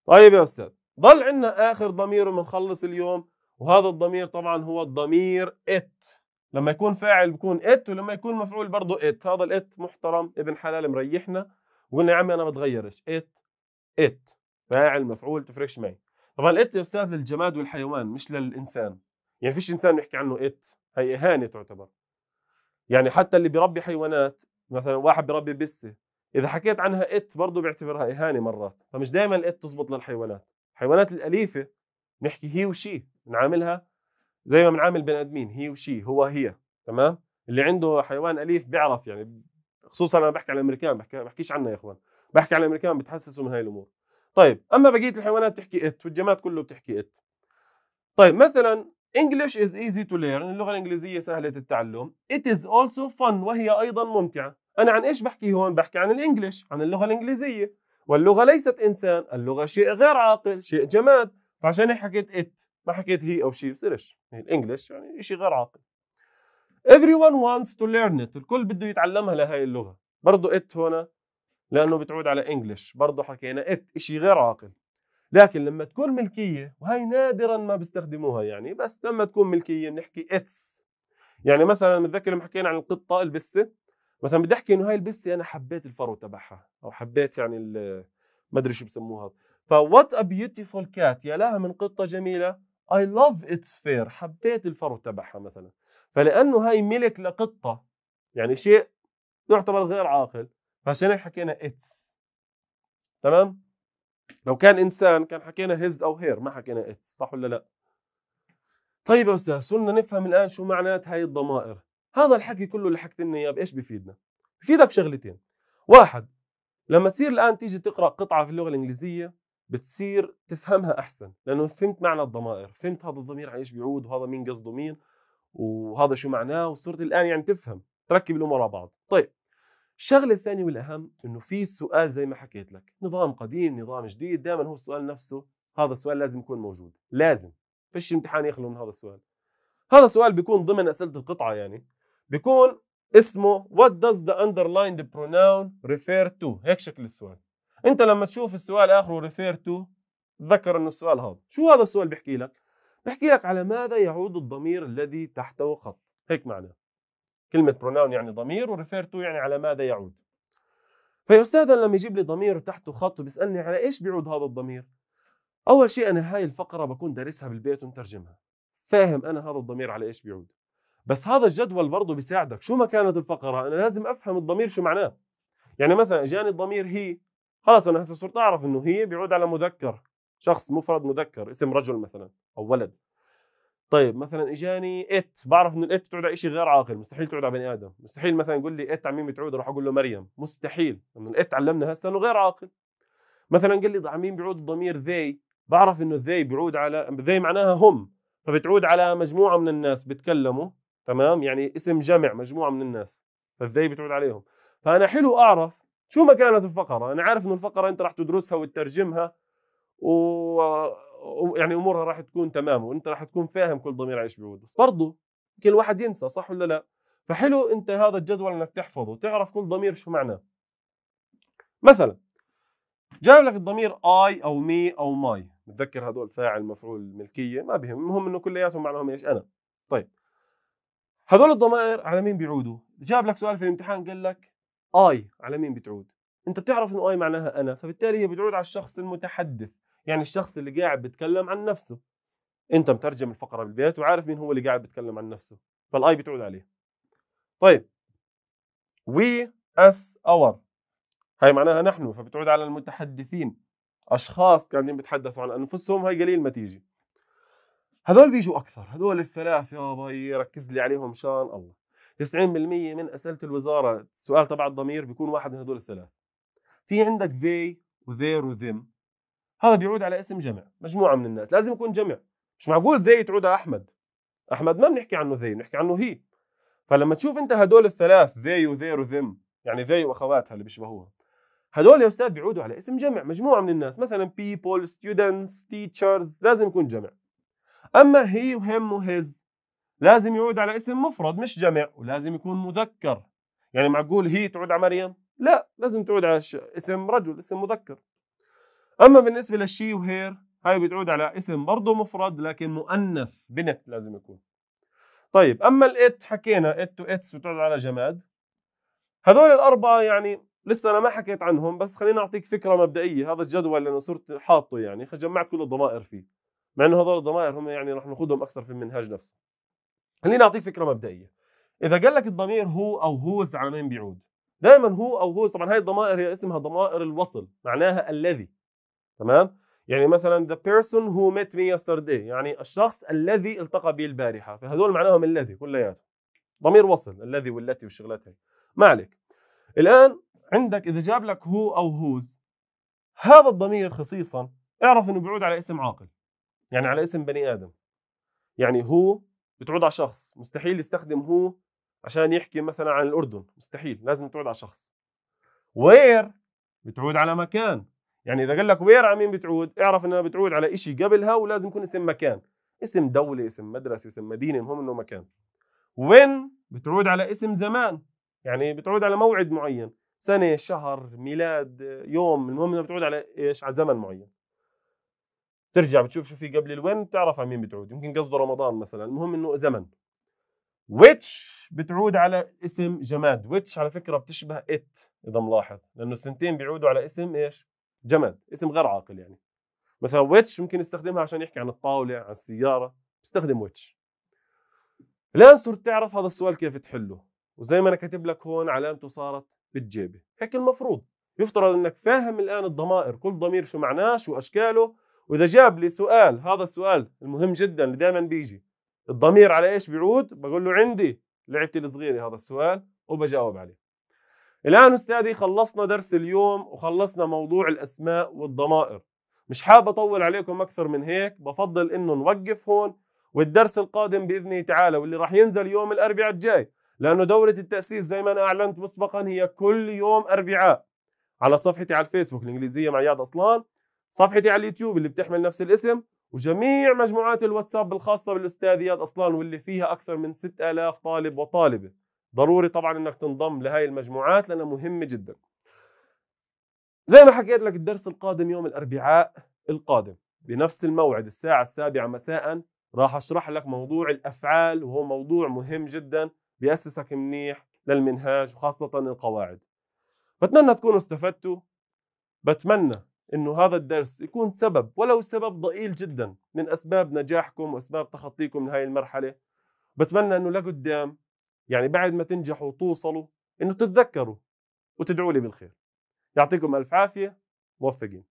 طيب يا استاذ ضل عندنا اخر ضمير وبنخلص اليوم وهذا الضمير طبعا هو الضمير ات لما يكون فاعل بكون ات ولما يكون مفعول برضه ات هذا الات محترم ابن حلال مريحنا وقلنا يا عمي انا بتغيرش ات ات فاعل مفعول تفرقش معي طبعا الات يا استاذ للجماد والحيوان مش للانسان يعني فيش انسان يحكي عنه ات هي اهانه تعتبر يعني حتى اللي بيربي حيوانات مثلا واحد بيربي بسه اذا حكيت عنها ات برضه بيعتبرها اهانه مرات فمش دائما الات تزبط للحيوانات الحيوانات الاليفه نحكي هي وشي نعاملها زي ما بنعامل بني ادمين هي وشي هو هي تمام اللي عنده حيوان اليف بيعرف يعني خصوصا انا بحكي على الامريكان بحكي بحكيش عنا يا اخوان بحكي على الامريكان بتحسسوا من هاي الامور طيب اما بقيه الحيوانات بتحكي ات والجماد كله بتحكي ات طيب مثلا English is easy to learn اللغه الانجليزيه سهله التعلم it is also fun وهي ايضا ممتعه انا عن ايش بحكي هون بحكي عن الانجليش عن اللغه الانجليزيه واللغه ليست انسان اللغه شيء غير عاقل شيء جماد فعشان هيك حكيت ات ما حكيت هي او شي بصيرش يعني الانجليش يعني شيء غير عاقل everyone wants to learn it الكل بده يتعلمها لهي اللغه برضه ات هنا لانه بتعود على انجليش برضه حكينا ات شيء غير عاقل لكن لما تكون ملكيه وهي نادرا ما بيستخدموها يعني بس لما تكون ملكيه بنحكي اتس يعني مثلا متذكر لما حكينا عن القطه البسه مثلا بدي احكي انه هاي البسه انا حبيت الفرو تبعها او حبيت يعني ما ادري شو بسموها فوات ا بيوتيفول كات يا لها من قطه جميله I love its fur حبيت الفرو تبعها مثلا فلأنه هاي ملك لقطة يعني شيء يعتبر غير عاقل فعشان هيك حكينا its تمام لو كان إنسان كان حكينا his أو her ما حكينا its صح ولا لا طيب يا أستاذ صرنا نفهم الآن شو معنات هاي الضمائر هذا الحكي كله اللي حكيت لنا إياه بإيش بفيدنا بفيدك شغلتين واحد لما تصير الآن تيجي تقرأ قطعة في اللغة الإنجليزية بتصير تفهمها احسن لانه فهمت معنى الضمائر فهمت هذا الضمير على ايش بيعود وهذا مين قصده مين وهذا شو معناه وصرت الان يعني تفهم تركب الامور على بعض طيب الشغله الثانيه والاهم انه في سؤال زي ما حكيت لك نظام قديم نظام جديد دائما هو السؤال نفسه هذا السؤال لازم يكون موجود لازم فيش امتحان يخلو من هذا السؤال هذا السؤال بيكون ضمن اسئله القطعه يعني بيكون اسمه what does the underlined pronoun refer to هيك شكل السؤال انت لما تشوف السؤال اخره ريفير تو تذكر انه السؤال هذا شو هذا السؤال بيحكي لك بيحكي لك على ماذا يعود الضمير الذي تحته خط هيك معناه كلمه بروناون يعني ضمير وريفير تو يعني على ماذا يعود فيا استاذ لما يجيب لي ضمير تحته خط وبيسالني على ايش بيعود هذا الضمير اول شيء انا هاي الفقره بكون دارسها بالبيت ومترجمها فاهم انا هذا الضمير على ايش بيعود بس هذا الجدول برضه بيساعدك شو ما كانت الفقره انا لازم افهم الضمير شو معناه يعني مثلا اجاني الضمير هي خلاص انا هسه صرت اعرف انه هي بيعود على مذكر شخص مفرد مذكر اسم رجل مثلا او ولد طيب مثلا اجاني ات بعرف انه الات بتعود على شيء غير عاقل مستحيل تعود على بني ادم مستحيل مثلا يقول لي ات على مين بتعود اروح اقول له مريم مستحيل انه الات علمنا هسه انه غير عاقل مثلا قال لي على مين بيعود الضمير ذي بعرف انه ذي بيعود على ذي معناها هم فبتعود على مجموعه من الناس بيتكلموا تمام يعني اسم جمع مجموعه من الناس فالذي بتعود عليهم فانا حلو اعرف شو ما كانت الفقرة؟ أنا عارف إنه الفقرة أنت راح تدرسها وتترجمها يعني أمورها راح تكون تمام وأنت راح تكون فاهم كل ضمير ايش بيعود بس برضه كل واحد ينسى صح ولا لا؟ فحلو أنت هذا الجدول إنك تحفظه تعرف كل ضمير شو معناه مثلا جايب لك الضمير I او مي او ماي متذكر هدول فاعل مفعول ملكيه ما بهم المهم انه كلياتهم معناهم ايش انا طيب هذول الضمائر على مين بيعودوا؟ جاب لك سؤال في الامتحان قال لك اي على مين بتعود انت بتعرف انه اي معناها انا فبالتالي هي بتعود على الشخص المتحدث يعني الشخص اللي قاعد بيتكلم عن نفسه انت مترجم الفقره بالبيت وعارف مين هو اللي قاعد بيتكلم عن نفسه فالاي بتعود عليه طيب وي اس اور هاي معناها نحن فبتعود على المتحدثين اشخاص قاعدين بيتحدثوا عن انفسهم هاي قليل ما تيجي هذول بيجوا اكثر هذول الثلاث يا باي ركز لي عليهم شان الله 90% من اسئله الوزاره السؤال تبع الضمير بيكون واحد من هدول الثلاث في عندك they وذير وذم هذا بيعود على اسم جمع مجموعه من الناس لازم يكون جمع مش معقول they تعود على احمد احمد ما بنحكي عنه they بنحكي عنه هي فلما تشوف انت هدول الثلاث ذي وذير وذم يعني ذي واخواتها اللي بيشبهوها هدول يا استاذ بيعودوا على اسم جمع مجموعه من الناس مثلا people students teachers لازم يكون جمع اما هي وهم وهز لازم يعود على اسم مفرد مش جمع ولازم يكون مذكر يعني معقول هي تعود على مريم لا لازم تعود على اسم رجل اسم مذكر اما بالنسبه للشي وهير هاي بتعود على اسم برضه مفرد لكن مؤنث بنت لازم يكون طيب اما الات حكينا ات واتس بتعود على جماد هذول الاربعه يعني لسه انا ما حكيت عنهم بس خليني اعطيك فكره مبدئيه هذا الجدول اللي انا صرت حاطه يعني جمعت كل الضمائر فيه مع انه هذول الضمائر هم يعني رح ناخذهم اكثر في المنهاج نفسه خليني اعطيك فكره مبدئيه اذا قال لك الضمير هو او هوز على مين بيعود دائما هو او هوز طبعا هاي الضمائر هي اسمها ضمائر الوصل معناها الذي تمام يعني مثلا the person who met me yesterday يعني الشخص الذي التقى بي البارحه فهذول معناهم الذي كلياتهم ضمير وصل الذي والتي والشغلات هي ما عليك الان عندك اذا جاب لك هو او هوز هذا الضمير خصيصا اعرف انه بيعود على اسم عاقل يعني على اسم بني ادم يعني هو بتعود على شخص مستحيل يستخدم هو عشان يحكي مثلا عن الاردن مستحيل لازم تعود على شخص وير بتعود على مكان يعني اذا قال لك وير على مين بتعود اعرف انها بتعود على شيء قبلها ولازم يكون اسم مكان اسم دوله اسم مدرسه اسم مدينه المهم انه مكان وين بتعود على اسم زمان يعني بتعود على موعد معين سنه شهر ميلاد يوم المهم انها بتعود على ايش على زمن معين ترجع بتشوف شو في قبل الوين بتعرف على مين بتعود يمكن قصده رمضان مثلا المهم انه زمن ويتش بتعود على اسم جماد ويتش على فكره بتشبه ات اذا ملاحظ لانه الثنتين بيعودوا على اسم ايش جماد اسم غير عاقل يعني مثلا ويتش ممكن يستخدمها عشان يحكي عن الطاوله عن السياره بستخدم ويتش الان صرت تعرف هذا السؤال كيف تحله وزي ما انا كاتب لك هون علامته صارت بالجيبه هيك المفروض يفترض انك فاهم الان الضمائر كل ضمير شو معناه شو اشكاله واذا جاب لي سؤال هذا السؤال المهم جدا اللي دائما بيجي الضمير على ايش بيعود بقول له عندي لعبتي الصغيره هذا السؤال وبجاوب عليه الان استاذي خلصنا درس اليوم وخلصنا موضوع الاسماء والضمائر مش حاب اطول عليكم اكثر من هيك بفضل انه نوقف هون والدرس القادم باذنه تعالى واللي راح ينزل يوم الاربعاء الجاي لانه دوره التاسيس زي ما انا اعلنت مسبقا هي كل يوم اربعاء على صفحتي على الفيسبوك الانجليزيه مع اياد اصلان صفحتي على اليوتيوب اللي بتحمل نفس الاسم وجميع مجموعات الواتساب الخاصة بالأستاذ إياد أصلان واللي فيها أكثر من 6000 طالب وطالبة ضروري طبعا أنك تنضم لهاي المجموعات لأنها مهمة جدا زي ما حكيت لك الدرس القادم يوم الأربعاء القادم بنفس الموعد الساعة السابعة مساء راح أشرح لك موضوع الأفعال وهو موضوع مهم جدا بيأسسك منيح للمنهاج وخاصة القواعد بتمنى تكونوا استفدتوا بتمنى انه هذا الدرس يكون سبب ولو سبب ضئيل جدا من اسباب نجاحكم واسباب تخطيكم لهي المرحله بتمنى انه لقدام يعني بعد ما تنجحوا وتوصلوا انه تتذكروا وتدعوا لي بالخير يعطيكم الف عافيه موفقين